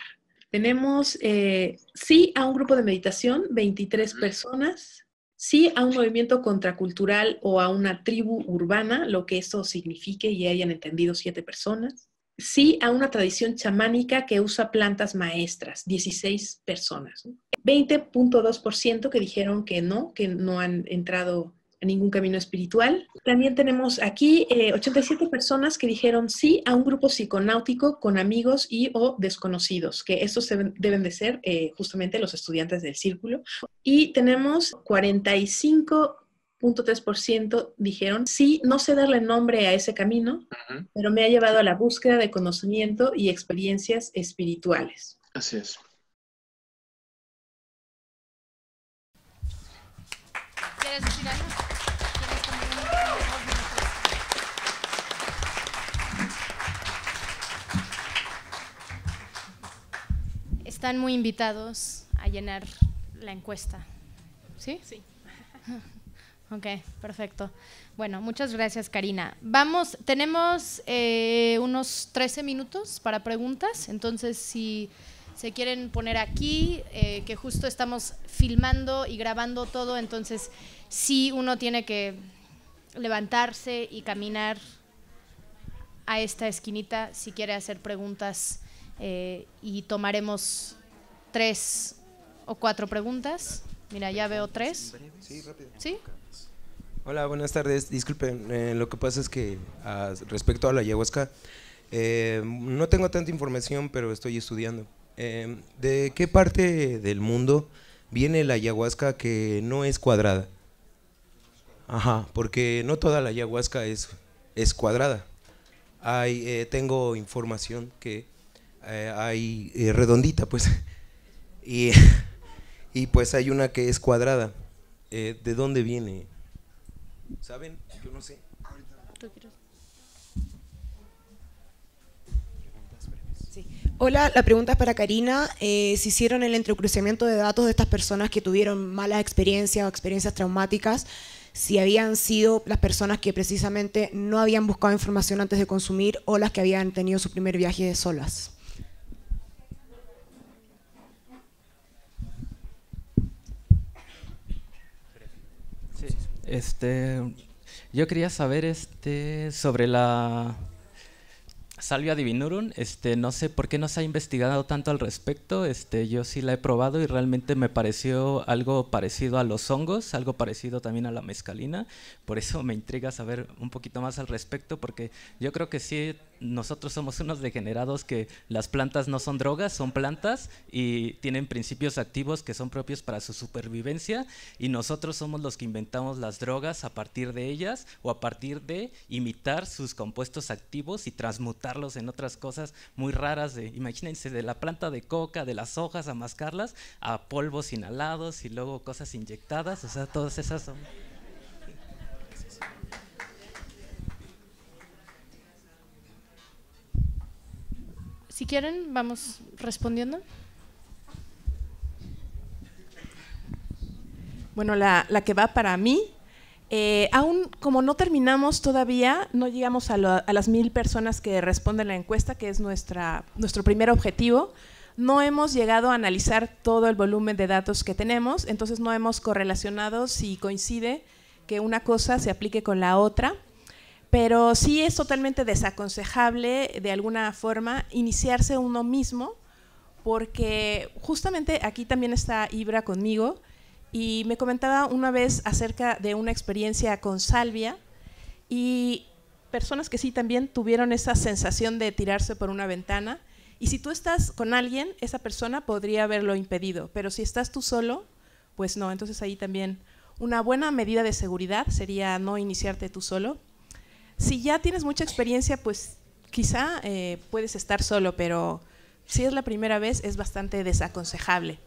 Tenemos eh, sí a un grupo de meditación, 23 personas, sí a un movimiento contracultural o a una tribu urbana, lo que eso signifique y hayan entendido siete personas, sí a una tradición chamánica que usa plantas maestras, 16 personas. 20.2% que dijeron que no, que no han entrado ningún camino espiritual. También tenemos aquí 87 eh, personas que dijeron sí a un grupo psiconáutico con amigos y o desconocidos, que estos deben, de ser eh, justamente los estudiantes del círculo. Y tenemos 45.3% dijeron, sí, no sé darle nombre a ese camino, pero me ha llevado a la búsqueda de conocimiento y experiencias espirituales. Así es. ¿Quieres decir Están muy invitados a llenar la encuesta. ¿Sí? Sí. *laughs* Ok, perfecto. Bueno, muchas gracias, Karina. Vamos, tenemos eh, unos 13 minutos para preguntas, entonces si se quieren poner aquí, eh, que justo estamos filmando y grabando todo, entonces sí uno tiene que levantarse y caminar a esta esquinita si quiere hacer preguntas eh, y tomaremos tres o cuatro preguntas. Mira, ya veo tres. Sí, rápido. Hola, buenas tardes. Disculpen, eh, lo que pasa es que ah, respecto a la ayahuasca, eh, no tengo tanta información, pero estoy estudiando. ¿De qué parte del mundo viene la ayahuasca que no es cuadrada? Ajá, porque no toda la ayahuasca es, es cuadrada. Hay, tengo información que eh, hay eh, redondita, pues, y, pues hay una que es cuadrada. Eh, ¿De dónde viene? ¿Saben? Yo no sé. Hola, la pregunta es para Karina. Eh, ¿Se hicieron el entrecruzamiento de datos de estas personas que tuvieron malas experiencias o experiencias traumáticas? Si habían sido las personas que precisamente no habían buscado información antes de consumir o las que habían tenido su primer viaje de solas. Este, yo quería saber este, sobre la Salvia divinorum. Este, no sé por qué no se ha investigado tanto al respecto. Este, yo sí la he probado y realmente me pareció algo parecido a los hongos, algo parecido también a la mescalina. Por eso me intriga saber un poquito más al respecto, porque yo creo que sí nosotros somos unos degenerados que las plantas no son drogas, son plantas y tienen principios activos que son propios para su supervivencia y nosotros somos los que inventamos las drogas a partir de ellas o a partir de imitar sus compuestos activos y transmutarlos en otras cosas muy raras. imagínense de la planta de coca, de las hojas a mascarlas, a polvos inhalados y luego cosas inyectadas, o sea, todas esas son... Si quieren, vamos respondiendo. Bueno, la, que va para mí, eh, aún como no terminamos todavía, no llegamos a, a, las mil personas que responden la encuesta, que es nuestra, nuestro primer objetivo. No hemos llegado a analizar todo el volumen de datos que tenemos, entonces no hemos correlacionado si coincide que una cosa se aplique con la otra. Pero sí es totalmente desaconsejable de alguna forma iniciarse uno mismo, porque justamente aquí también está Ibra conmigo y me comentaba una vez acerca de una experiencia con salvia y personas que sí también tuvieron esa sensación de tirarse por una ventana. Y si tú estás con alguien, esa persona podría haberlo impedido, pero si estás tú solo, pues no. Entonces ahí también una buena medida de seguridad sería no iniciarte tú solo, si ya tienes mucha experiencia, pues quizá eh, puedes estar solo, pero si es la primera vez es bastante desaconsejable.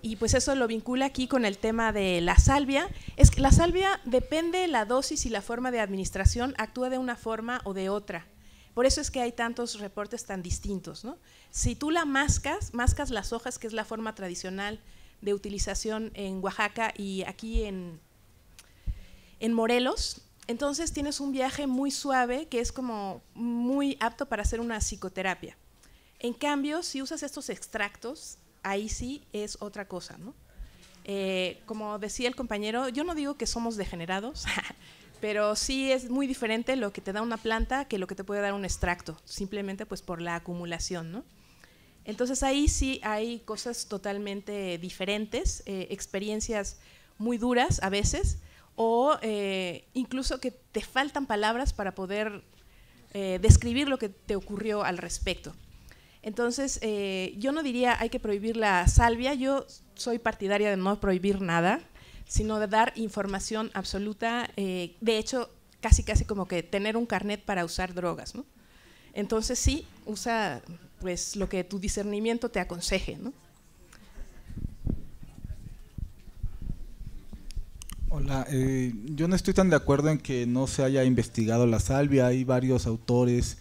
Y pues eso lo vincula aquí con el tema de la salvia. Es que la salvia depende la dosis y la forma de administración, actúa de una forma o de otra. Por eso es que hay tantos reportes tan distintos. ¿no? Si tú la mascas, mascas las hojas, que es la forma tradicional de utilización en Oaxaca y aquí en, en Morelos, entonces tienes un viaje muy suave que es como muy apto para hacer una psicoterapia. En cambio, si usas estos extractos, ahí sí es otra cosa, eh, como decía el compañero, yo no digo que somos degenerados, *laughs* pero sí es muy diferente lo que te da una planta que lo que te puede dar un extracto, simplemente pues por la acumulación, Entonces ahí sí hay cosas totalmente diferentes, eh, experiencias muy duras a veces, o eh, incluso que te faltan palabras para poder eh, describir lo que te ocurrió al respecto. Entonces, eh, yo no diría hay que prohibir la salvia, yo soy partidaria de no prohibir nada, sino de dar información absoluta, de hecho, casi casi como que tener un carnet para usar drogas, ¿no? Entonces sí, usa pues lo que tu discernimiento te aconseje, ¿no? Hola, eh, yo no estoy tan de acuerdo en que no se haya investigado la salvia, hay varios autores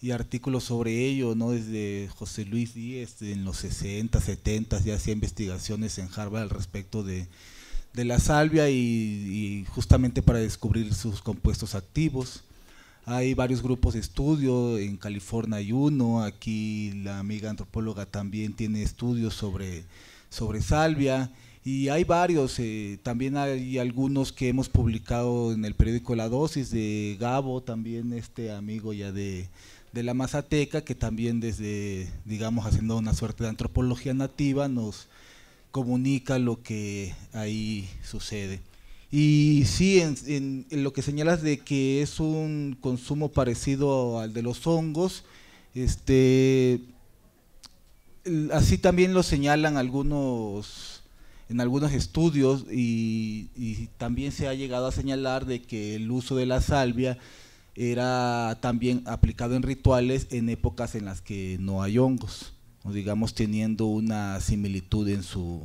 y artículos sobre ello, ¿no? Desde José Luis Díez en los 60, 70 ya hacía investigaciones en Harvard al respecto de, la salvia y, justamente para descubrir sus compuestos activos. Hay varios grupos de estudio, en California hay uno, aquí la amiga antropóloga también tiene estudios sobre, sobre salvia y hay varios, eh, también hay algunos que hemos publicado en el periódico La Dosis, de Gabo, también este amigo ya de, de la Mazateca, que también desde, digamos, haciendo una suerte de antropología nativa, nos comunica lo que ahí sucede. Y sí, en, lo que señalas de que es un consumo parecido al de los hongos, este, así también lo señalan algunos en algunos estudios y, también se ha llegado a señalar de que el uso de la salvia era también aplicado en rituales en épocas en las que no hay hongos, o digamos teniendo una similitud en su,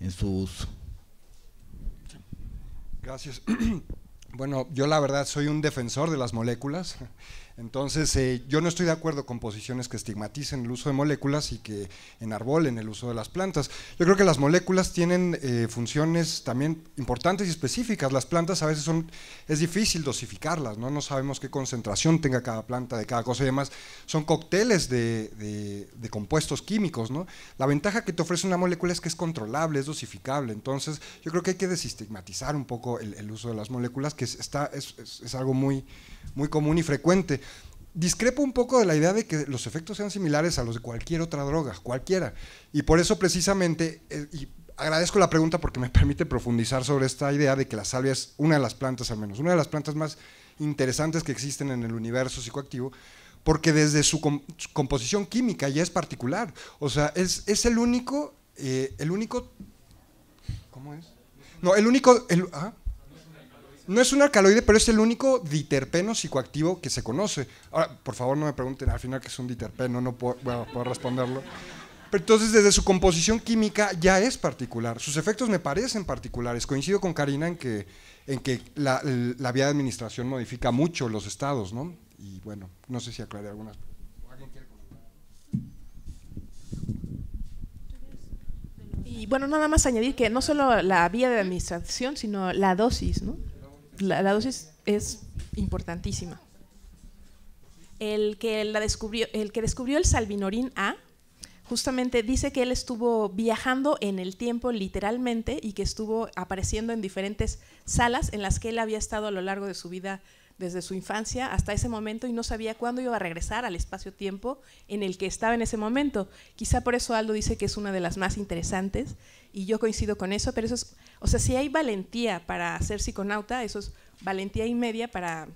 en su uso. Gracias. *clears throat* Bueno, yo la verdad soy un defensor de las moléculas. Entonces, eh, yo no estoy de acuerdo con posiciones que estigmaticen el uso de moléculas y que enarbolen el uso de las plantas. Yo creo que las moléculas tienen eh, funciones también importantes y específicas. Las plantas a veces son, es difícil dosificarlas, ¿no? no sabemos qué concentración tenga cada planta de cada cosa y demás. Son cócteles de, compuestos químicos. ¿no? La ventaja que te ofrece una molécula es que es controlable, es dosificable. Entonces, yo creo que hay que desestigmatizar un poco el, uso de las moléculas, que está, es algo muy muy común y frecuente. Discrepo un poco de la idea de que los efectos sean similares a los de cualquier otra droga, cualquiera. Y por eso precisamente, eh, y agradezco la pregunta porque me *laughs* permite profundizar sobre esta idea de que la salvia es una de las plantas, al menos, una de las plantas más interesantes que existen en el universo psicoactivo, porque desde su, composición química ya es particular. O sea, es, es el único, eh, el único, ¿cómo es? No, el único, el, ah. No es un alcaloide, pero es el único diterpeno psicoactivo que se conoce. Ahora, por favor, no me pregunten al final que es un diterpeno, no puedo, responderlo. Pero entonces, desde su composición química ya es particular. Sus efectos me parecen particulares. Coincido con Karina en que, en que la, vía de administración modifica mucho los estados, ¿no? Y bueno, no sé si aclaré algunas. Y bueno, nada más añadir que no solo la vía de administración, sino la dosis, ¿no? la, dosis es importantísima. El que, la descubrió, el que descubrió el A, justamente dice que él estuvo viajando en el tiempo literalmente y que estuvo apareciendo en diferentes salas en las que él había estado a lo largo de su vida desde su infancia hasta ese momento y no sabía cuándo iba a regresar al espacio-tiempo en el que estaba en ese momento. Quizá por eso Aldo dice que es una de las más interesantes y yo coincido con eso, pero eso es, o sea, si hay valentía para ser psiconauta, eso es valentía y media para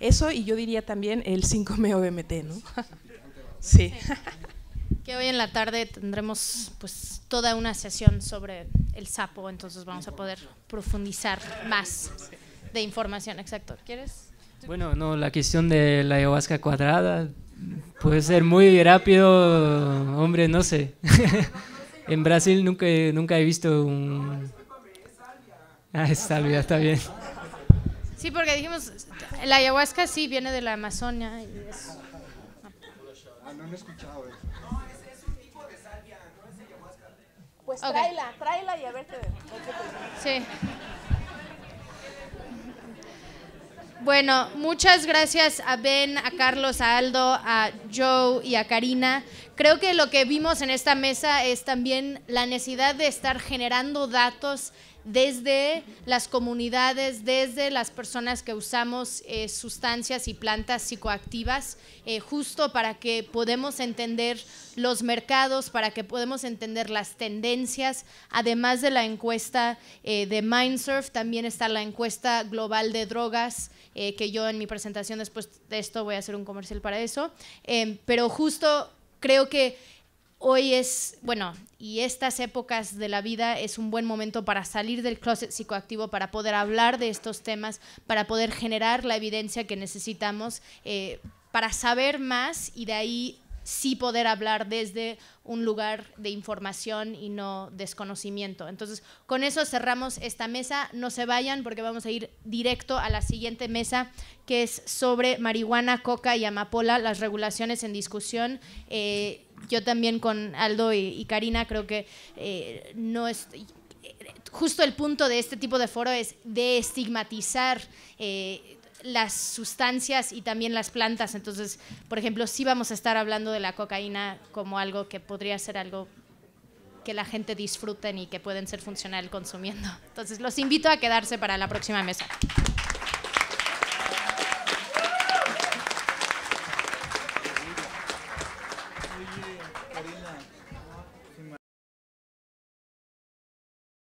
eso y yo diría también el 5MOBMT, ¿no? sí. *laughs* Que hoy en la tarde tendremos pues toda una sesión sobre el sapo, entonces vamos a poder profundizar más de información, exacto. ¿Quieres? Bueno, no, la cuestión de la ayahuasca cuadrada puede ser muy rápido, hombre, no sé. *laughs* en Brasil nunca, nunca he visto un... Ah, es salvia, está bien. Sí, porque dijimos, la ayahuasca sí viene de la Amazonia. Y es... Ah, no he escuchado eso. No, es, un tipo de salvia, no es ayahuasca. Pues tráela, tráela y a ver Sí. Bueno, muchas gracias a Ben, a Carlos, a Aldo, a Joe y a Karina. Creo que lo que vimos en esta mesa es también la necesidad de estar generando datos desde las comunidades, desde las personas que usamos eh, sustancias y plantas psicoactivas, eh, justo para que podamos entender los mercados, para que podamos entender las tendencias. Además de la encuesta eh, de Mindsurf, también está la encuesta global de drogas, que yo en mi presentación después de esto voy a hacer un comercial para eso. pero justo creo que hoy es, bueno, y estas épocas de la vida es un buen momento para salir del closet psicoactivo, para poder hablar de estos temas, para poder generar la evidencia que necesitamos eh, para saber más y de ahí sí poder hablar desde un lugar de información y no desconocimiento. Entonces, con eso cerramos esta mesa. No se vayan porque vamos a ir directo a la siguiente mesa que es sobre marihuana, coca y amapola, las regulaciones en discusión. Eh, yo también con Aldo y, Karina creo que eh, no es justo el punto de este tipo de foro es de estigmatizar eh, las sustancias y también las plantas. Entonces, por ejemplo, sí vamos a estar hablando de la cocaína como algo que podría ser algo que la gente disfruten y que pueden ser funcional consumiendo. Entonces, los invito a quedarse para la próxima mesa.